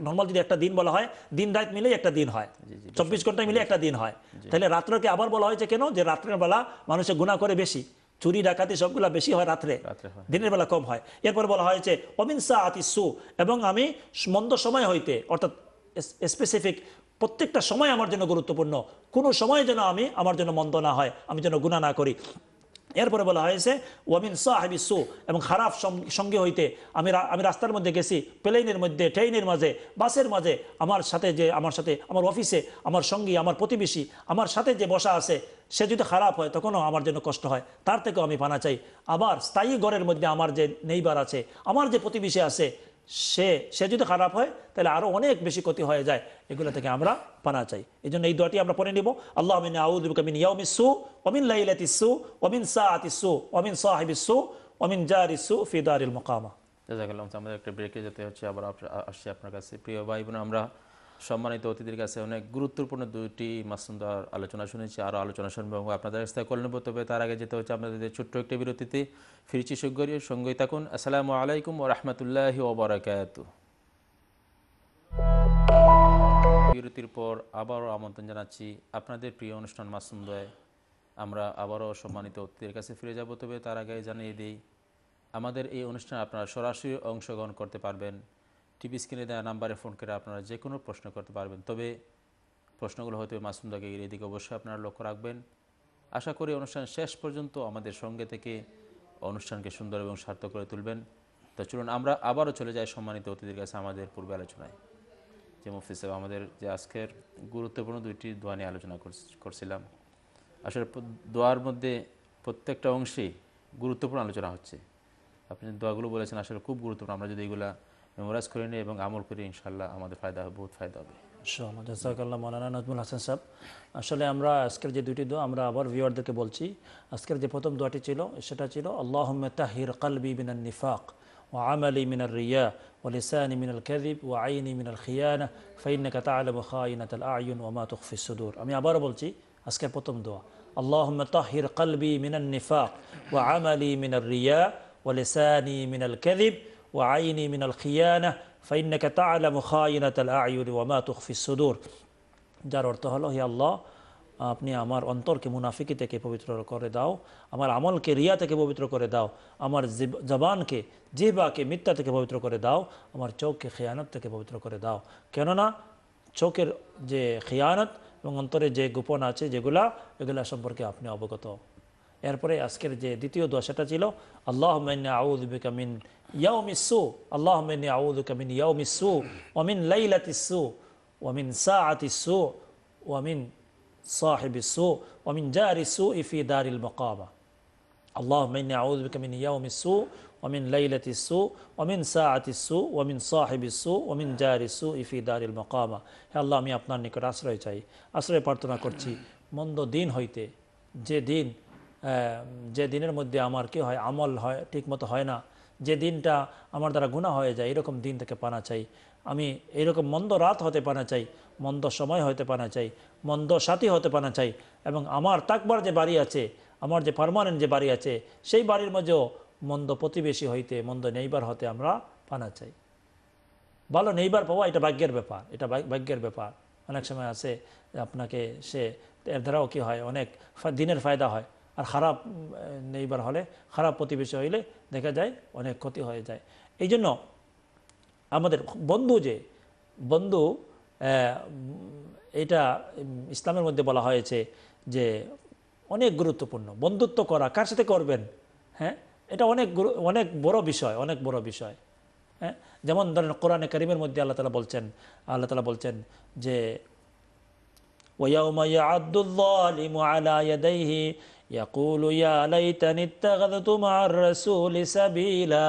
নর্মাল যদি একটা দিন বলা হয় দিন রাত মিলে একটা দিন হয় চব্বিশ ঘন্টা মিলে একটা দিন হয় তাহলে রাত্রকে আবার বলা হয়েছে কেন যে রাত্রের বেলা মানুষের গুণা করে বেশি চুরি ডাকাতি সবগুলা বেশি হয় রাত্রে দিনের বেলা কম হয় এরপর বলা হয়েছে অমিনসা আতিসু এবং আমি মন্দ সময় হইতে অর্থাৎ স্পেসিফিক প্রত্যেকটা সময় আমার জন্য গুরুত্বপূর্ণ কোনো সময় যেন আমি আমার জন্য মন্দ না হয় আমি যেন গুণা না করি এরপরে বলা হয়েছে ওয়ামিন সাহেবি সু এবং খারাপ সঙ্গে হইতে আমি আমি রাস্তার মধ্যে গেছি প্লেনের মধ্যে ট্রেনের মাঝে বাসের মাঝে আমার সাথে যে আমার সাথে আমার অফিসে আমার সঙ্গী আমার প্রতিবেশী আমার সাথে যে বসা আছে সে যদি খারাপ হয় তখনও আমার জন্য কষ্ট হয় তার থেকেও আমি পানা চাই আবার স্থায়ী ঘরের মধ্যে আমার যে নেইবার আছে আমার যে প্রতিবেশী আছে সে সে যদি খারাপ হয় তাহলে আরো অনেক বেশি ক্ষতি হয়ে যায় এগুলো থেকে আমরা পানা চাই এই জন্য এই দোয়াটি আমরা পড়ে নিব আল্লাহ মিন আউদ্দিকা মিন ইয়াউমিসু অমিন লাইলাতিসু অমিন সাআতিসু অমিন জার অমিন ফিদার ফিদারিল মোকামা জাজাকাল্লাহ আমাদের একটা ব্রেকে যেতে হচ্ছে আবার আসছি আপনার কাছে প্রিয় ভাই বোন আমরা সম্মানিত অতিথির কাছে অনেক গুরুত্বপূর্ণ দুটি মাসুমদার আলোচনা শুনেছি আরও আলোচনা শুনবো এবং আপনাদের কাছ থেকে করে নেব তবে তার আগে যেতে হচ্ছে আপনাদের ছোট্ট একটি বিরতিতে ফিরছি সুগরী সঙ্গী থাকুন আসসালামু আলাইকুম ও রহমতুল্লাহ ওবরাকাত বিরতির পর আবারও আমন্ত্রণ জানাচ্ছি আপনাদের প্রিয় অনুষ্ঠান মাসুম দয় আমরা আবারও সম্মানিত অতিথির কাছে ফিরে যাব তবে তার আগে জানিয়ে দিই আমাদের এই অনুষ্ঠান আপনারা সরাসরি অংশগ্রহণ করতে পারবেন টিভি স্ক্রিনে দেওয়া নাম্বারে ফোন করে আপনারা যে কোনো প্রশ্ন করতে পারবেন তবে প্রশ্নগুলো হয়তো মাসুম দাগির এদিকে অবশ্যই আপনারা লক্ষ্য রাখবেন আশা করি অনুষ্ঠান শেষ পর্যন্ত আমাদের সঙ্গে থেকে অনুষ্ঠানকে সুন্দর এবং সার্থক করে তুলবেন তো চলুন আমরা আবারও চলে যাই সম্মানিত অতিথির কাছে আমাদের পূর্বে আলোচনায় যে মুফতি সাহেব আমাদের যে আজকের গুরুত্বপূর্ণ দুইটি দোয়া নিয়ে আলোচনা করছিলাম আসলে দোয়ার মধ্যে প্রত্যেকটা অংশেই গুরুত্বপূর্ণ আলোচনা হচ্ছে আপনি দোয়াগুলো বলেছেন আসলে খুব গুরুত্বপূর্ণ আমরা যদি এগুলা মেমোরাইজ করে নিই এবং আমল করি ইনশাল্লাহ আমাদের ফায়দা হবে বহুত ফায়দা হবে ইনশাআল্লাহ জাজাকাল্লাহ মৌলানা নাজমুল হাসান সাহেব আসলে আমরা আজকের যে দুটি দোয়া আমরা আবার ভিউয়ারদেরকে বলছি আজকের যে প্রথম দোয়াটি ছিল সেটা ছিল আল্লাহ তাহির কালবি মিনান নিফাক وعملي من الرياء ولساني من الكذب وعيني من الخيانة فإنك تعلم خائنة الأعين وما تخفي الصدور আমি আবার বলছি আজকের প্রথম দোয়া اللهم طهر قلبي من النفاق وعملي من الرياء ولساني من الكذب ও আইনি মিনাল খিয়ানা ফাইনাকে তালা মুখাইনা তাল আয়ুর ওমা যার অর্থ হলো হে আল্লাহ আপনি আমার অন্তরকে মুনাফিকি থেকে পবিত্র করে দাও আমার আমলকে রিয়া থেকে পবিত্র করে দাও আমার জবানকে জিহবাকে মিথ্যা থেকে পবিত্র করে দাও আমার চোখকে খেয়ানত থেকে পবিত্র করে দাও কেননা চোখের যে খেয়ানত এবং অন্তরে যে গোপন আছে যেগুলা এগুলা সম্পর্কে আপনি অবগত এরপরে আজকের যে দ্বিতীয় দোয়া সেটা ছিল আল্লাহ মিন ইয়াউমিসু আল্লাহ মিন ইয়াউমিসু অমিন লাইলাতিসু ওয়ামিন সাআতিসু ওয়ামিন সাহেবিসু ওয়ামিন জারিসু ইফি দারিল মকামা আল্লাহ মিন মিন ইয়াউমিসু ومن ليلة السوء ومن ساعة السوء ومن صاحب السوء ومن جار السوء في دار المقامة হে আল্লাহ আমি আপনার নিকট আশ্রয় চাই আশ্রয় প্রার্থনা করছি মন্দ দিন হইতে যে দিন যে দিনের মধ্যে আমার কি হয় আমল হয় ঠিকমতো হয় না যে দিনটা আমার দ্বারা গুণা হয়ে যায় এরকম দিন থেকে পানা চাই আমি এরকম মন্দ রাত হতে পানা চাই মন্দ সময় হতে পানা চাই মন্দ সাথী হতে পানা চাই এবং আমার তাকবার যে বাড়ি আছে আমার যে পারমানেন্ট যে বাড়ি আছে সেই বাড়ির মধ্যেও মন্দ প্রতিবেশী হইতে মন্দ নেইবার হতে আমরা পানা চাই ভালো নেইবার পাওয়া এটা ভাগ্যের ব্যাপার এটা ভাগ্যের ব্যাপার অনেক সময় আছে আপনাকে সে এর দ্বারাও কী হয় অনেক দিনের ফায়দা হয় আর খারাপ নেইবার হলে খারাপ প্রতিবেশী হইলে দেখা যায় অনেক ক্ষতি হয়ে যায় এই জন্য আমাদের বন্ধু যে বন্ধু এটা ইসলামের মধ্যে বলা হয়েছে যে অনেক গুরুত্বপূর্ণ বন্ধুত্ব করা কার সাথে করবেন হ্যাঁ এটা অনেক অনেক বড় বিষয় অনেক বড় বিষয় হ্যাঁ যেমন ধরেন কোরআনে করিমের মধ্যে আল্লাহ তালা বলছেন আল্লাহ তালা বলছেন যে ويوم يعد يقول يا ليتني اتخذت مع الرسول سبيلا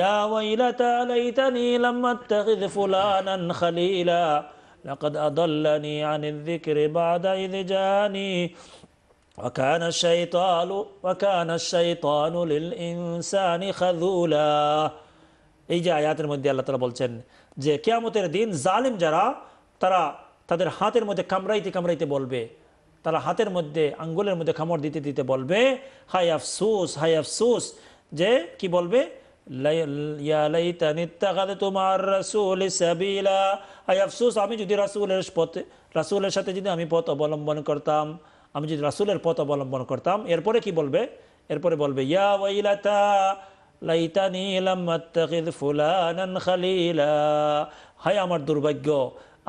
يا ويلتى ليتني لم اتخذ فلانا خليلا لقد أضلني عن الذكر بعد إذ جاني وكان الشيطان وكان الشيطان للإنسان خذولا এই آيات المدي الله تعالى তালা বলছেন যে কেয়ামতের দিন জালিম যারা তারা তাদের হাতের মধ্যে কামড়াইতে কামড়াইতে বলবে তারা হাতের মধ্যে আঙ্গুলের মধ্যে খামড় দিতে দিতে বলবে হাই আফসুস হাই সোস যে কি বলবে আমি যদি রাসুলের পথে রাসুলের সাথে যদি আমি পথ অবলম্বন করতাম আমি যদি রাসুলের পথ অবলম্বন করতাম এরপরে কি বলবে এরপরে বলবে ইয়া ওয়াইলাতা লাইতানি লাম্মাত্তাখিদ ফুলানান খালিলা হায় আমার দুর্ভাগ্য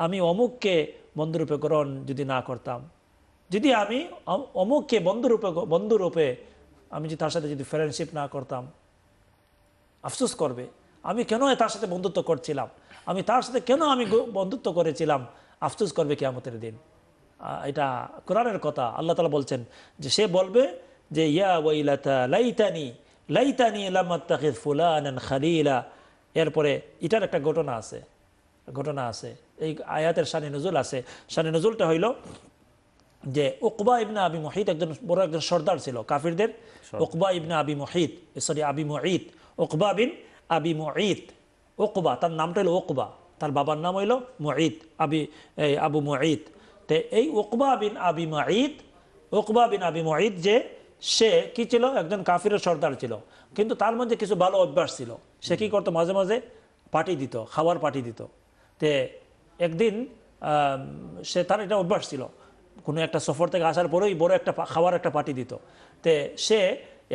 আমি অমুককে মন্দরূপে গ্রহণ যদি না করতাম যদি আমি অমুককে বন্ধুরূপে বন্ধুরূপে আমি যদি তার সাথে যদি ফ্রেন্ডশিপ না করতাম আফসোস করবে আমি কেন তার সাথে বন্ধুত্ব করছিলাম আমি তার সাথে কেন আমি বন্ধুত্ব করেছিলাম আফসোস করবে কেয়ামতের দিন এটা কোরআনের কথা আল্লাহ তালা বলছেন যে সে বলবে যে ইয়া ওয়াইলাতা লাইতানি লাইতানি লামাত্তাকিদ ফুলান খালিলা এরপরে এটার একটা ঘটনা আছে ঘটনা আছে এই আয়াতের সানি নজুল আছে সানি নজুলটা হইল যে উকবা ইবনে আবি মহিত একজন বড় একজন সর্দার ছিল কাফিরদের উকবা ইবনে আবি মহিত সরি আবি মহিত উকবা বিন আবি মহিত ওকবা তার নামটা হলো ওকবা তার বাবার নাম হইল মহিত আবি আবু মহিত তে এই ওকবা বিন আবি মহিত ওকবা বিন আবি মহিত যে সে কি ছিল একজন কাফিরের সর্দার ছিল কিন্তু তার মধ্যে কিছু ভালো অভ্যাস ছিল সে কি করতো মাঝে মাঝে পাঠিয়ে দিত খাবার পাঠিয়ে দিত তে একদিন সে তার এটা অভ্যাস ছিল কোনো একটা সফর থেকে আসার পরেই বড় একটা খাওয়ার একটা পার্টি দিত তে সে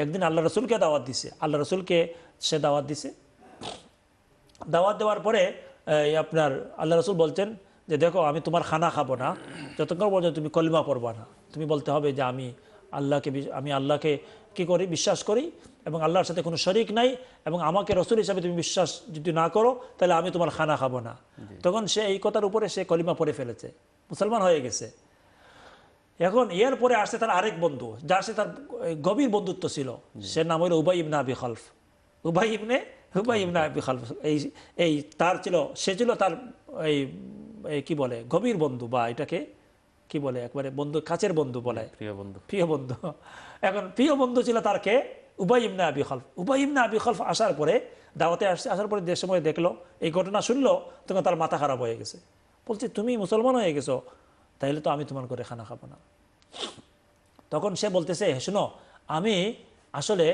একদিন আল্লাহ রসুলকে দাওয়াত দিছে আল্লাহ রসুলকে সে দাওয়াত দিছে দাওয়াত দেওয়ার পরে আপনার আল্লাহ রসুল বলছেন যে দেখো আমি তোমার খানা খাবো না যতক্ষণ পর্যন্ত তুমি কলিমা পড়বা না তুমি বলতে হবে যে আমি আল্লাহকে আমি আল্লাহকে কি করি বিশ্বাস করি এবং আল্লাহর সাথে কোনো শরিক নাই এবং আমাকে রসুল হিসাবে তুমি বিশ্বাস যদি না করো তাহলে আমি তোমার খানা খাবো না তখন সে এই কথার উপরে সে কলিমা পরে ফেলেছে মুসলমান হয়ে গেছে এখন এরপরে আসছে তার আরেক বন্ধু যার সে তার গভীর বন্ধুত্ব ছিল সে নাম হইল উবাই ইবনা আবি খালফ উবাই ইবনে উবাই ইবনা আবি খালফ এই এই তার ছিল সে ছিল তার এই কি বলে গভীর বন্ধু বা এটাকে কি বলে একবারে বন্ধু কাছের বন্ধু বলে প্রিয় বন্ধু প্রিয় বন্ধু এখন প্রিয় বন্ধু ছিল তার কে উবাই ইবনা আবি খালফ উবাই ইবনা আবি খলফ আসার পরে দাওয়াতে আসছে আসার পরে যে সময় দেখলো এই ঘটনা শুনলো তখন তার মাথা খারাপ হয়ে গেছে বলছে তুমি মুসলমান হয়ে গেছো তাইলে তো আমি তোমার ঘরে খানা খাবো না তখন সে বলতেছে শুনো আমি আসলে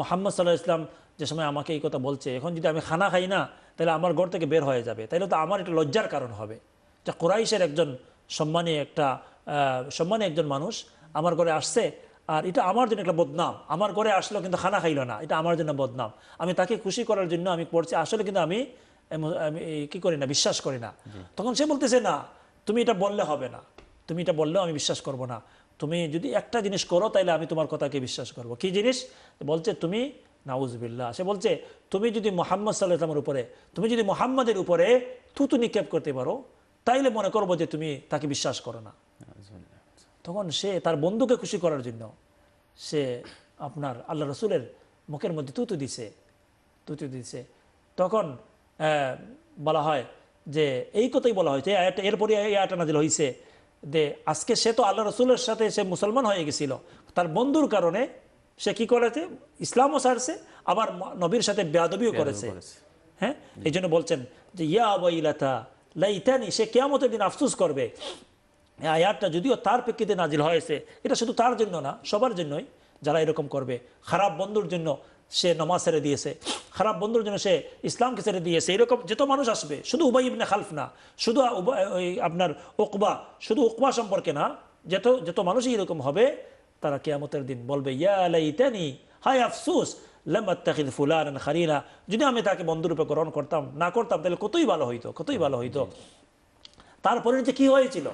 মোহাম্মদ সাল্লাহ ইসলাম যে সময় আমাকে এই কথা বলছে এখন যদি আমি খানা খাই না তাহলে আমার ঘর থেকে বের হয়ে যাবে তাইলে তো আমার একটা লজ্জার কারণ হবে যে কোরাইশের একজন সম্মানী একটা সম্মানী একজন মানুষ আমার ঘরে আসছে আর এটা আমার জন্য একটা বদনাম আমার ঘরে আসলো কিন্তু খানা খাইল না এটা আমার জন্য বদনাম আমি তাকে খুশি করার জন্য আমি পড়ছি আসলে কিন্তু আমি আমি কি করি না বিশ্বাস করি না তখন সে বলতেছে না তুমি এটা বললে হবে না তুমি এটা বললেও আমি বিশ্বাস করব না তুমি যদি একটা জিনিস করো তাহলে আমি তোমার কথাকে বিশ্বাস করব কি জিনিস বলছে তুমি নাউজবিল্লা সে বলছে তুমি যদি মোহাম্মদ সাল্লাহ উপরে তুমি যদি মোহাম্মদের উপরে থুতু নিক্ষেপ করতে পারো তাইলে মনে করবো যে তুমি তাকে বিশ্বাস করো না তখন সে তার বন্ধুকে খুশি করার জন্য সে আপনার আল্লাহ রসুলের মুখের মধ্যে তুতু দিছে তুতু দিছে তখন বলা হয় যে এই কথাই বলা হয়েছে এরপরে এই আয়াটা নাজিল হয়েছে যে আজকে সে তো আল্লাহ রসুলের সাথে সে মুসলমান হয়ে গেছিল তার বন্ধুর কারণে সে কি করেছে ইসলামও সারছে আবার নবীর সাথে বেয়াদবিও করেছে হ্যাঁ এই জন্য বলছেন যে ইয়া আবাইলাতা লাইতানি সে কেয়ামতের দিন আফসুস করবে আয়াতটা যদিও তার প্রেক্ষিতে নাজিল হয়েছে এটা শুধু তার জন্য না সবার জন্যই যারা এরকম করবে খারাপ বন্ধুর জন্য সে নমাজ ছেড়ে দিয়েছে খারাপ বন্ধুর জন্য সে ইসলামকে ছেড়ে দিয়েছে এরকম যত মানুষ আসবে শুধু উবাই ইবনে খালফ না শুধু আপনার ওকবা শুধু ওকবা সম্পর্কে না যত যত মানুষই এরকম হবে তারা কেয়ামতের দিন বলবে ইয়ালাইতানি হাই আফসুস লামাত্তাখিদ ফুলান খারিনা যদি আমি তাকে বন্ধুরূপে গ্রহণ করতাম না করতাম তাহলে কতই ভালো হইতো কতই ভালো হইতো তারপরে যে কি হয়েছিল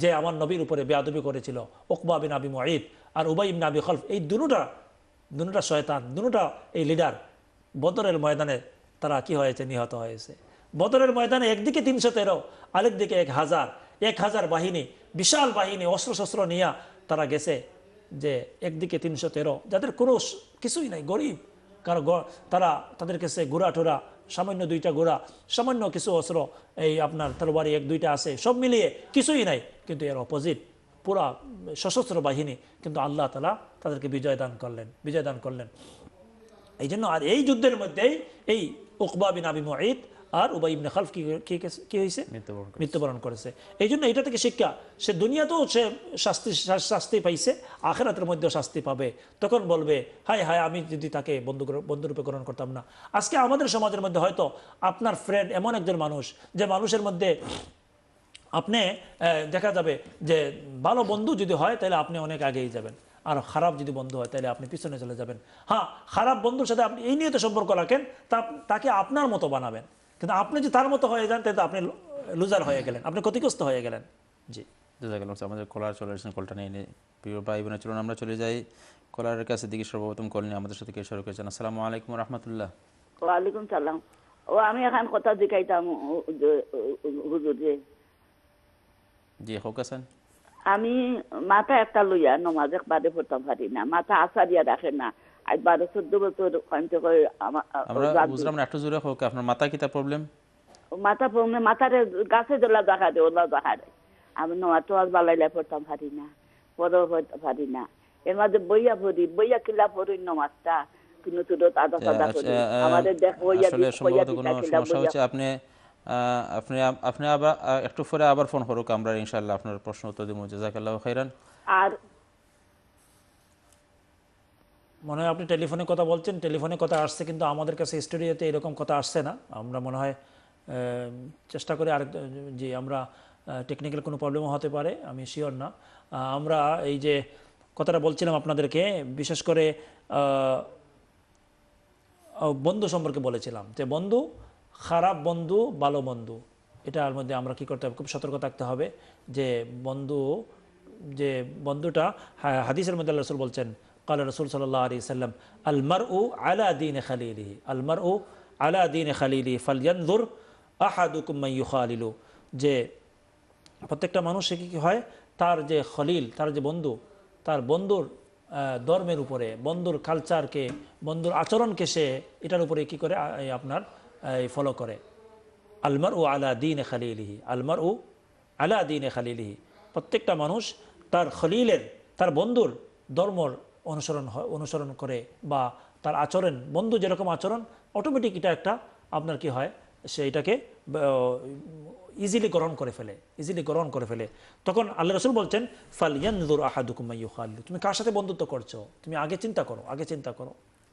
যে আমার নবীর উপরে বেয়াদবি করেছিল ওকবা বিন আবি মঈদ আর উবাই ইবনে আবি খলফ এই দুটা দুটা শয়তান দুটা এই লিডার বদরের ময়দানে তারা কি হয়েছে নিহত হয়েছে বদরের ময়দানে একদিকে তিনশো তেরো আরেকদিকে এক হাজার এক হাজার বাহিনী বিশাল বাহিনী অস্ত্রশস্ত্র নিয়ে তারা গেছে যে একদিকে তিনশো তেরো যাদের কোনো কিছুই নাই গরিব কারো তারা তাদের কাছে ঘোরা ঠোরা সামান্য দুইটা ঘোড়া সামান্য কিছু অস্ত্র এই আপনার তরবারি এক দুইটা আছে সব মিলিয়ে কিছুই নাই কিন্তু এর অপোজিট পুরা সশস্ত্র বাহিনী কিন্তু আল্লাহ তালা তাদেরকে বিজয় দান করলেন বিজয় দান করলেন এই জন্য আর এই যুদ্ধের মধ্যেই এই উকবা বিন আবি মঈদ আর উবাই ইবনে খালফ কি কি হয়েছে মৃত্যুবরণ করেছে এই জন্য এটা থেকে শিক্ষা সে দুনিয়াতেও সে শাস্তি শাস্তি পাইছে আখেরাতের মধ্যেও শাস্তি পাবে তখন বলবে হায় হায় আমি যদি তাকে বন্ধু বন্ধুরূপে গ্রহণ করতাম না আজকে আমাদের সমাজের মধ্যে হয়তো আপনার ফ্রেন্ড এমন একজন মানুষ যে মানুষের মধ্যে আপনি দেখা যাবে যে ভালো বন্ধু যদি হয় তাহলে আপনি অনেক আগেই যাবেন আর খারাপ যদি বন্ধু হয় তাহলে আপনি পিছনে চলে যাবেন হ্যাঁ খারাপ বন্ধুর সাথে আপনি এই নিয়ত সম্পর্ক রাখেন তা তাকে আপনার মতো বানাবেন কিন্তু আপনি যদি তার মতো হয়ে যান তাহলে আপনি লুজার হয়ে গেলেন আপনি ক্ষতিগ্রস্ত হয়ে গেলেন জি জাজাকাল আমাদের কলার চলে এসেছেন কলটা নিয়ে প্রিয় ভাই বোনের চলুন আমরা চলে যাই কলারের কাছে দিকে সর্বপ্রথম কল নিয়ে আমাদের সাথে কে শুরু করেছেন আসসালামু আলাইকুম রহমতুল্লাহ ওয়ালাইকুম সালাম ও আমি এখন কথা দেখাইতাম হুজুর যে জি হোক আমি মাথা একটা লইয়া নমাজ একবারে পড়তে পারি না মাথা আসারিয়া রাখে না আজ চোদ্দ বছর কমতে বুঝলাম একটু জোরে হোক আপনার মাথা কিতা প্রবলেম মাথা প্রবলেম মাথারে গাছে দোলা দেখা দেয় ওলা দেখা দেয় আমি নমাজ টোমাজ বালাইলে পড়তাম পারি না পড়ো পড়তে পারি না এর মাঝে বইয়া পড়ি বইয়া কিলা পড়ি নমাজটা কিন্তু আদা সাদা করি আমাদের দেখ বইয়া বইয়া কিলা আপনি আপনি আপনি আবার একটু পরে আবার ফোন করুক আমরা ইনশাল্লাহ আপনার প্রশ্ন উত্তর দিব জাজাকাল্লাহ খাইরান আর মনে হয় আপনি টেলিফোনে কথা বলছেন টেলিফোনে কথা আসছে কিন্তু আমাদের কাছে স্টুডিওতে এরকম কথা আসছে না আমরা মনে হয় চেষ্টা করে আরেক যে আমরা টেকনিক্যাল কোনো প্রবলেমও হতে পারে আমি শিওর না আমরা এই যে কথাটা বলছিলাম আপনাদেরকে বিশেষ করে বন্ধু সম্পর্কে বলেছিলাম যে বন্ধু খারাপ বন্ধু ভালো বন্ধু এটার মধ্যে আমরা কি করতে হবে খুব সতর্ক থাকতে হবে যে বন্ধু যে বন্ধুটা হাদিসের মধ্যে আল্লাহ রসুল বলছেন কাল রসুল সাল্লাহ আলি সাল্লাম আলমার উ আলা দিন খালিলি আলমার উ আলা দিন খালিলি ফালিয়ানুর আহাদুকুমাইয়ুখা আলিলু যে প্রত্যেকটা মানুষে কী হয় তার যে খলিল তার যে বন্ধু তার বন্ধুর ধর্মের উপরে বন্ধুর কালচারকে বন্ধুর আচরণকে সে এটার উপরে কি করে আপনার ফলো করে আলমার ও আলা দিন খালিলিহি আলমার ও আলা দিন খালিলিহি প্রত্যেকটা মানুষ তার খলিলের তার বন্ধুর ধর্মর অনুসরণ অনুসরণ করে বা তার আচরণ বন্ধু যেরকম আচরণ অটোমেটিক এটা একটা আপনার কি হয় সে এটাকে ইজিলি গ্রহণ করে ফেলে ইজিলি গ্রহণ করে ফেলে তখন আল্লাহ রসুল বলছেন ফালিয়ান আহাদুকুমাইয়ু খাল্লু তুমি কার সাথে বন্ধুত্ব করছো তুমি আগে চিন্তা করো আগে চিন্তা করো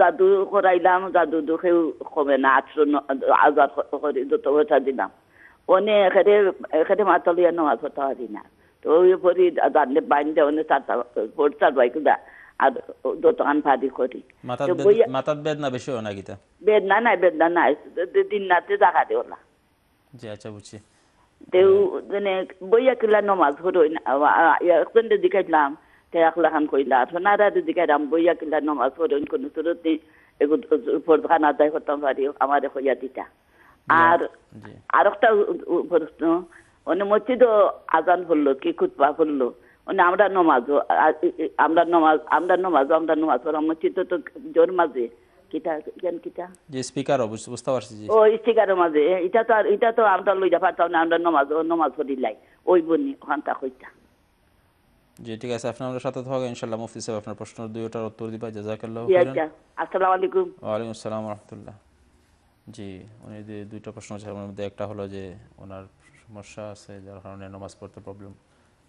জাদু করাইলাম জাদু দুখেও কমে না আজাদ করি করে দুটো পয়সা দিলাম অনে এখানে এখানে মাতালিয়া নামাজ কথা হারি না তো ওই পরি দাঁড়লে বাইন্দে অনে চারটা পড়তে পারবাই দা আর দোকান ফাঁদি করি মাথার বেদনা বেশি না গীতা বেদনা নাই বেদনা নাই দিন রাতে দেখা দেও না জি আচ্ছা বুঝছি তেও মানে বইয়া কিলা নমাজ হরই না kaya kula ham koi na thona ra de diga ram boya kila nam asoron kon surut ni ego প্রধান আদায় করতাম পারি দিতা আর আরেকটা প্রশ্ন অন্য মসজিদ আজান হলো কি খুতবা হলো মানে আমরা নমাজ আমরা নমাজ আমরা নমাজ আমরা নমাজ পড়া মসজিদ তো জোর মাঝে কিটা কেন কিটা তো আর এটা তো আমরা লইটা পারতাম না আমরা নমাজ নমাজ পড়ি ওই বনি ওখানটা কইতা জি ঠিক আছে আপনি আমাদের সাথে থাকেন ইনশাআল্লাহ মুফতি সাহেব আপনার প্রশ্নের দুইটার উত্তর দিবা জাযাকাল্লাহু খাইরান আচ্ছা, আসসালামু আলাইকুম ওয়া আলাইকুম আসসালাম ওয়া রাহমাতুল্লাহ জি উনি যে দুইটা প্রশ্ন আছে আমার মধ্যে একটা হলো যে ওনার সমস্যা আছে যার কারণে নামাজ পড়তে প্রবলেম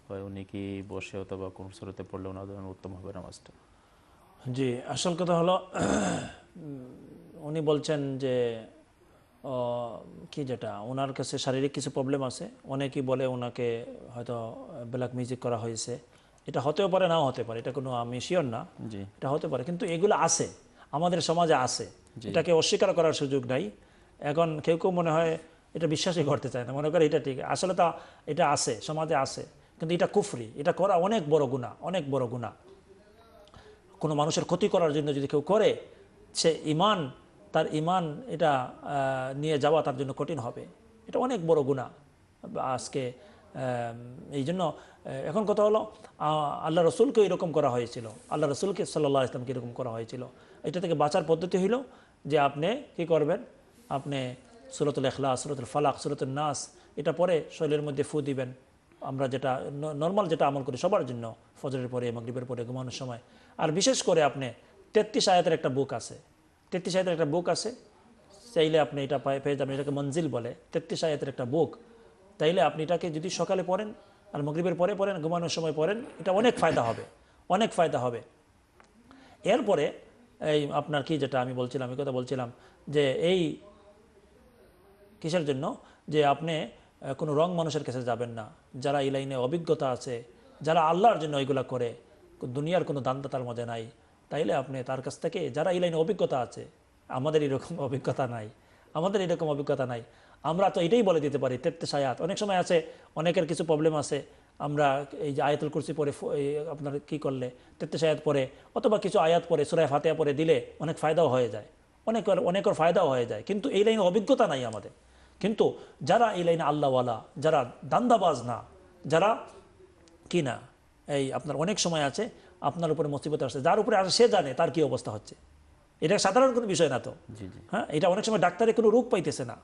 হয় উনি কি বসে অথবা কোন সুরতে পড়লে ওনার জন্য উত্তম হবে নামাজটা জি আসল কথা হলো উনি বলছেন যে কি যেটা ওনার কাছে শারীরিক কিছু প্রবলেম আছে অনেকেই বলে ওনাকে হয়তো ব্ল্যাক মিউজিক করা হয়েছে এটা হতেও পারে নাও হতে পারে এটা কোনো আমি শিওর না এটা হতে পারে কিন্তু এগুলো আছে আমাদের সমাজে আছে এটাকে অস্বীকার করার সুযোগ নাই এখন কেউ কেউ মনে হয় এটা বিশ্বাসই করতে চায় না মনে করে এটা ঠিক আসলে তা এটা আছে সমাজে আছে কিন্তু এটা কুফরি এটা করা অনেক বড় গুণা অনেক বড় গুণা কোনো মানুষের ক্ষতি করার জন্য যদি কেউ করে সে ইমান তার ইমান এটা নিয়ে যাওয়া তার জন্য কঠিন হবে এটা অনেক বড় গুণা আজকে এই জন্য এখন কথা হলো আল্লাহ রসুলকে এরকম করা হয়েছিল আল্লাহ রসুলকে সাল্লাহ ইসলামকে এরকম করা হয়েছিল এটা থেকে বাঁচার পদ্ধতি হইল যে আপনি কি করবেন আপনি সুরতুল এখলা সুরতুল ফালাক সুরতুল নাস এটা পরে শৈলের মধ্যে ফু দিবেন আমরা যেটা নর্মাল যেটা আমল করি সবার জন্য ফজরের পরে মগরীবের পরে ঘুমানোর সময় আর বিশেষ করে আপনি তেত্রিশ আয়াতের একটা বুক আছে তেত্রিশ আয়াতের একটা বুক আছে চাইলে আপনি এটা পেয়ে যাবেন এটাকে মঞ্জিল বলে তেত্রিশ আয়াতের একটা বুক তাইলে আপনি এটাকে যদি সকালে পড়েন আর মগরীবের পরে পড়েন ঘুমানোর সময় পড়েন এটা অনেক ফায়দা হবে অনেক ফায়দা হবে এরপরে এই আপনার কি যেটা আমি বলছিলাম এই কথা বলছিলাম যে এই কিসের জন্য যে আপনি কোনো রং মানুষের কাছে যাবেন না যারা এই লাইনে অভিজ্ঞতা আছে যারা আল্লাহর জন্য এগুলো করে দুনিয়ার কোনো দানদাতার মজা নাই তাইলে আপনি তার কাছ থেকে যারা এই লাইনে অভিজ্ঞতা আছে আমাদের এরকম অভিজ্ঞতা নাই আমাদের এরকম অভিজ্ঞতা নাই আমরা তো এটাই বলে দিতে পারি তেত্রিশ আয়াত অনেক সময় আছে অনেকের কিছু প্রবলেম আছে আমরা এই যে আয়াতুল কুরসি পরে আপনার কি করলে তেত্রিশ আয়াত পরে অথবা কিছু আয়াত পরে সুরায় ফাতেয়া পরে দিলে অনেক ফায়দাও হয়ে যায় অনেকের অনেকের ফায়দাও হয়ে যায় কিন্তু এই লাইনে অভিজ্ঞতা নাই আমাদের কিন্তু যারা এই লাইনে আল্লাহওয়ালা যারা দান্দাবাজ না যারা কি না এই আপনার অনেক সময় আছে আপনার উপরে মুসিবত আসছে যার উপরে আসে সে জানে তার কি অবস্থা হচ্ছে এটা সাধারণ কোনো বিষয় না তো হ্যাঁ এটা অনেক সময় ডাক্তারে কোনো রোগ পাইতেছে না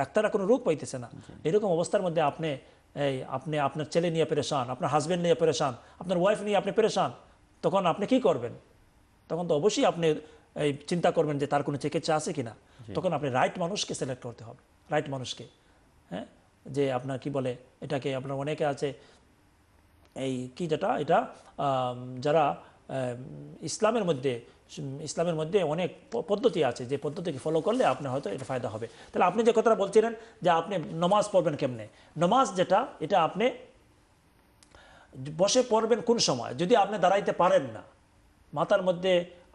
ডাক্তাররা কোনো রোগ পাইতেছে না এরকম অবস্থার মধ্যে আপনি এই আপনি আপনার ছেলে নিয়ে পেরেশান আপনার হাজব্যান্ড নিয়ে পেরেশান আপনার ওয়াইফ নিয়ে আপনি পেরেশান তখন আপনি কি করবেন তখন তো অবশ্যই আপনি এই চিন্তা করবেন যে তার কোনো চিকিৎসা আছে কি না তখন আপনি রাইট মানুষকে সিলেক্ট করতে হবে রাইট মানুষকে হ্যাঁ যে আপনার কি বলে এটাকে আপনার অনেকে আছে এই কি যেটা এটা যারা ইসলামের মধ্যে ইসলামের মধ্যে অনেক পদ্ধতি আছে যে পদ্ধতিকে ফলো করলে আপনি হয়তো এটা ফায়দা হবে তাহলে আপনি যে কথাটা বলছিলেন যে আপনি নমাজ পড়বেন কেমনে নমাজ যেটা এটা আপনি বসে পড়বেন কোন সময় যদি আপনি দাঁড়াইতে পারেন না মাথার মধ্যে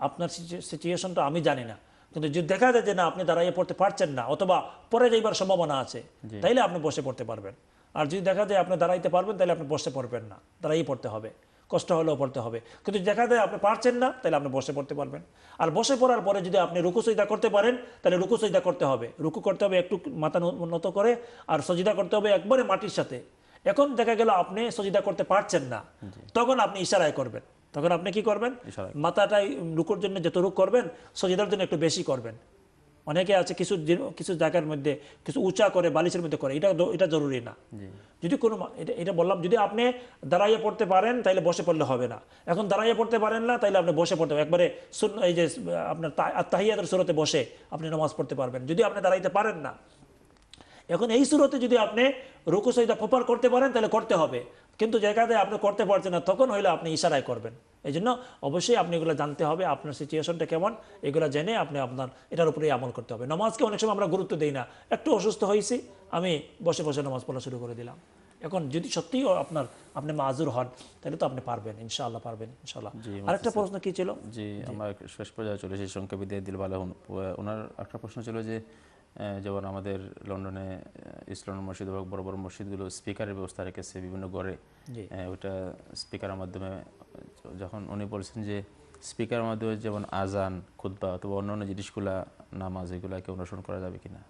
আপনার সিচুয়েশনটা আমি জানি না কিন্তু যদি দেখা যায় যে না আপনি দাঁড়াইয়ে পড়তে পারছেন না অথবা পরে যাইবার সম্ভাবনা আছে তাইলে আপনি বসে পড়তে পারবেন আর যদি দেখা যায় আপনি দাঁড়াইতে পারবেন তাহলে আপনি বসে পড়বেন না দাঁড়াইয়ে পড়তে হবে কষ্ট হলেও পড়তে হবে কিন্তু দেখা যায় আপনি পারছেন না তাহলে আপনি বসে পড়তে পারবেন আর বসে পড়ার পরে যদি আপনি রুকু সজিদা করতে পারেন তাহলে রুকু সজিদা করতে হবে রুকু করতে হবে একটু মাথা উন্নত করে আর সজিদা করতে হবে একবারে মাটির সাথে এখন দেখা গেল আপনি সজিদা করতে পারছেন না তখন আপনি ইশারায় করবেন তখন আপনি কি করবেন মাথাটাই রুকুর জন্য যত রুক করবেন সজিদার জন্য একটু বেশি করবেন অনেকে আছে কিছু কিছু জায়গার মধ্যে কিছু উঁচা করে বালিশের মধ্যে করে এটা এটা জরুরি না যদি কোনো এটা এটা বললাম যদি আপনি দাঁড়াইয়ে পড়তে পারেন তাহলে বসে পড়লে হবে না এখন দাঁড়াইয়ে পড়তে পারেন না তাহলে আপনি বসে পড়তে একবারে এই যে আপনার তাহিয়াতের সুরতে বসে আপনি নামাজ পড়তে পারবেন যদি আপনি দাঁড়াইতে পারেন না এখন এই সুরতে যদি আপনি রুকু সহিতা প্রপার করতে পারেন তাহলে করতে হবে কিন্তু জায়গাতে আপনি করতে পারছেন না তখন হইলে আপনি ইশারায় করবেন এই জন্য অবশ্যই আপনি এগুলো জানতে হবে আপনার সিচুয়েশনটা কেমন এগুলো জেনে আপনি আপনার এটার উপরেই আমল করতে হবে নমাজকে অনেক সময় আমরা গুরুত্ব দিই না একটু অসুস্থ হয়েছি আমি বসে বসে নামাজ পড়া শুরু করে দিলাম এখন যদি সত্যিই আপনার আপনি মাজুর হন তাহলে তো আপনি পারবেন ইনশাআল্লাহ পারবেন ইনশাআল্লাহ আরেকটা প্রশ্ন কি ছিল জি আমার শেষ পর্যায়ে চলে এসেছি সংক্ষেপে দিয়ে দিলবালা হন ওনার একটা প্রশ্ন ছিল যে যেমন আমাদের লন্ডনে ইসলাম মসজিদ এবং বড় বড় মসজিদগুলো স্পিকারের ব্যবস্থা রেখেছে বিভিন্ন ঘরে ওইটা স্পিকারের মাধ্যমে যখন উনি বলছেন যে স্পিকার মাধ্যমে যেমন আজান খুদ্া অথবা অন্য অন্য জিনিসগুলা নামাজ এগুলাকে অনুসরণ করা যাবে কিনা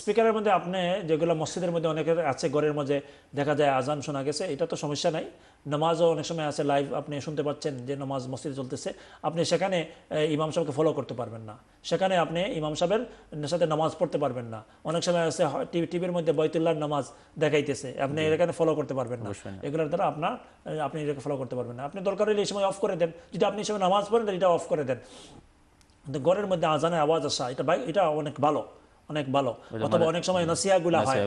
স্পিকারের মধ্যে আপনি যেগুলো মসজিদের মধ্যে অনেকের আছে ঘরের মধ্যে দেখা যায় আজান শোনা গেছে এটা তো সমস্যা নাই নামাজও অনেক সময় আছে লাইভ আপনি শুনতে পাচ্ছেন যে নামাজ মসজিদে চলতেছে আপনি সেখানে ইমাম সাহেবকে ফলো করতে পারবেন না সেখানে আপনি ইমাম সাহেবের সাথে নামাজ পড়তে পারবেন না অনেক সময় আছে টিভির মধ্যে বৈতুল্লাহর নামাজ দেখাইতেছে আপনি এখানে ফলো করতে পারবেন না এগুলোর দ্বারা আপনার আপনি এটাকে ফলো করতে পারবেন না আপনি দরকার হলে এই সময় অফ করে দেন যদি আপনি এই সময় নামাজ পড়েন এটা অফ করে দেন ঘরের মধ্যে আজানের আওয়াজ আসা এটা এটা অনেক ভালো অনেক ভালো অথবা অনেক সময় নসিয়াগুলা হয়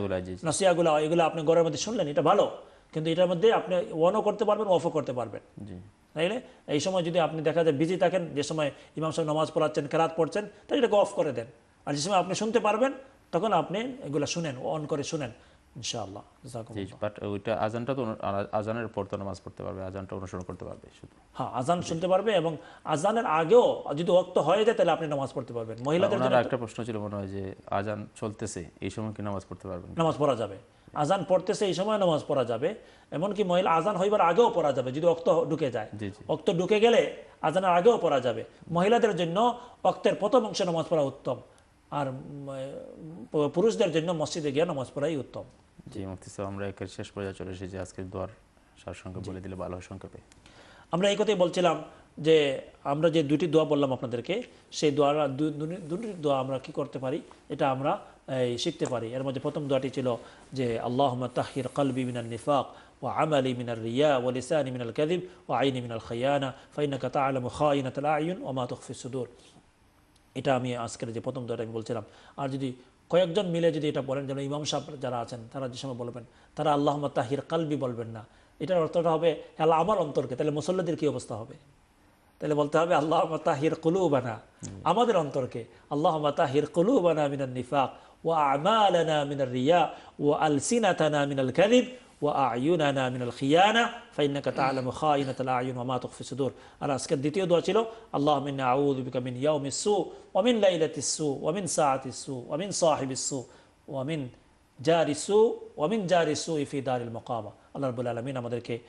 নসিয়াগুলা হয় এগুলো আপনি ঘরের মধ্যে শুনলেন এটা ভালো কিন্তু এটার মধ্যে আপনি ওয়ানও করতে পারবেন অফও করতে পারবেন তাইলে এই সময় যদি আপনি দেখা যায় বিজি থাকেন যে সময় ইমাম সাহেব নামাজ পড়াচ্ছেন খেলাত পড়ছেন তাহলে এটাকে অফ করে দেন আর যে সময় আপনি শুনতে পারবেন তখন আপনি এগুলো শুনেন অন করে শুনেন নামাজ পড়তে পারবে আজানটা অনুসরণ করতে পারবে হ্যাঁ, আজান শুনতে পারবে এবং আজানের আগেও যদি ওক্ত হয়ে যায় তাহলে আপনি নামাজ পড়তে পারবেন মহিলাদের একটা প্রশ্ন ছিল মনে হয় যে আজান চলতেছে এই সময় কি নামাজ পড়তে নামাজ পড়া যাবে আজান পড়তেছে এই সময় নামাজ পড়া যাবে এমনকি মহিলা আজান হইবার আগেও পড়া যাবে যদি অক্ত ঢুকে যায় অক্ত ঢুকে গেলে আজানের আগেও পড়া যাবে মহিলাদের জন্য অক্তের প্রথম অংশে নামাজ পড়া উত্তম আর পুরুষদের জন্য মসজিদে গিয়ে নামাজ পড়াই উত্তম জি মুক্তি সাহেব আমরা একের শেষ পর্যায়ে চলে এসেছি আজকের দোয়ার সারসংখ্যা বলে দিলে ভালো সংক্ষেপে আমরা এই কথাই বলছিলাম যে আমরা যে দুটি দোয়া বললাম আপনাদেরকে সেই দোয়া দুটি দোয়া আমরা কি করতে পারি এটা আমরা শিখতে পারি এর মধ্যে প্রথম দোয়াটি ছিল যে আল্লাহ তাহির কলবি মিনাল নিফাক ও আমালি মিনাল রিয়া ও লিসানি মিনাল কাদিব ও আইনি মিনাল খয়ানা ফাইনা কাতা আলম খাইনাত আয়ুন ও মাতুফিসুদুর এটা আমি আজকের যে প্রথম দোয়াটা আমি বলছিলাম আর যদি কয়েকজন মিলে যদি এটা বলেন যেমন ইমাম সাহেব যারা আছেন তারা যে সময় বলবেন তারা আল্লাহ তাহির কালবি বলবেন না এটার অর্থটা হবে আল্লাহ আমার অন্তরকে তাহলে মুসল্লাদের কি অবস্থা হবে তাহলে বলতে হবে আল্লাহ তাহির কলু বানা আমাদের অন্তরকে আল্লাহ তাহির কলু বানা মিনার নিফাক ও আমা আমালানা মিনার রিয়া ও আলসিনাথানা মিনাল খালিদ وأعيننا من الخيانة فإنك تعلم خائنة الأعين وما تخفي الصدور أنا سكدتي دعوة لو اللهم إني أعوذ بك من يوم السوء ومن ليلة السوء ومن ساعة السوء ومن صاحب السوء ومن جار السوء ومن جار السوء في دار المقامة الله رب العالمين أمدركي نعم،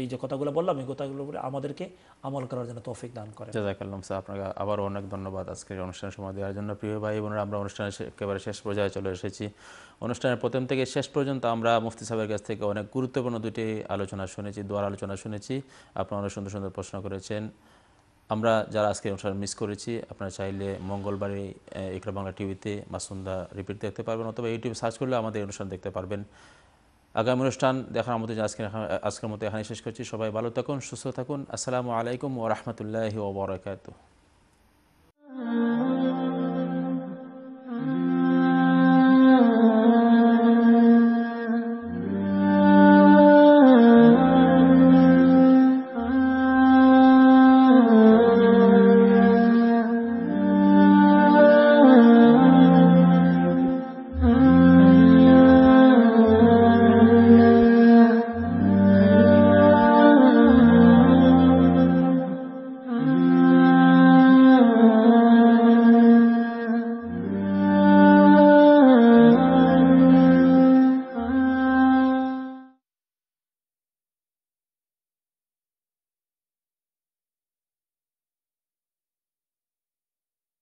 এই যে কথাগুলো বললাম এই কথাগুলো আমাদেরকে আমল করার জন্য তৌফিক দান করে জাজাকাল্লাম স্যার আপনাকে আবারও অনেক ধন্যবাদ আজকের অনুষ্ঠান সময় দেওয়ার জন্য প্রিয় ভাই বোনেরা আমরা অনুষ্ঠানের একেবারে শেষ পর্যায়ে চলে এসেছি অনুষ্ঠানের প্রথম থেকে শেষ পর্যন্ত আমরা মুফতি সাহেবের কাছ থেকে অনেক গুরুত্বপূর্ণ দুটি আলোচনা শুনেছি দোয়ার আলোচনা শুনেছি আপনারা অনেক সুন্দর সুন্দর প্রশ্ন করেছেন আমরা যারা আজকে অনুষ্ঠান মিস করেছি আপনারা চাইলে মঙ্গলবারে একরা বাংলা টিভিতে মাসুন্দা রিপিট দেখতে পারবেন অথবা ইউটিউবে সার্চ করলে আমাদের অনুষ্ঠান দেখতে পারবেন আগামী অনুষ্ঠান দেখার আমাদের আজকে আজকের মতো এখানে শেষ করছি সবাই ভালো থাকুন সুস্থ থাকুন আসসালামু আলাইকুম ও রহমতুল্লাহি ওবরাকাতু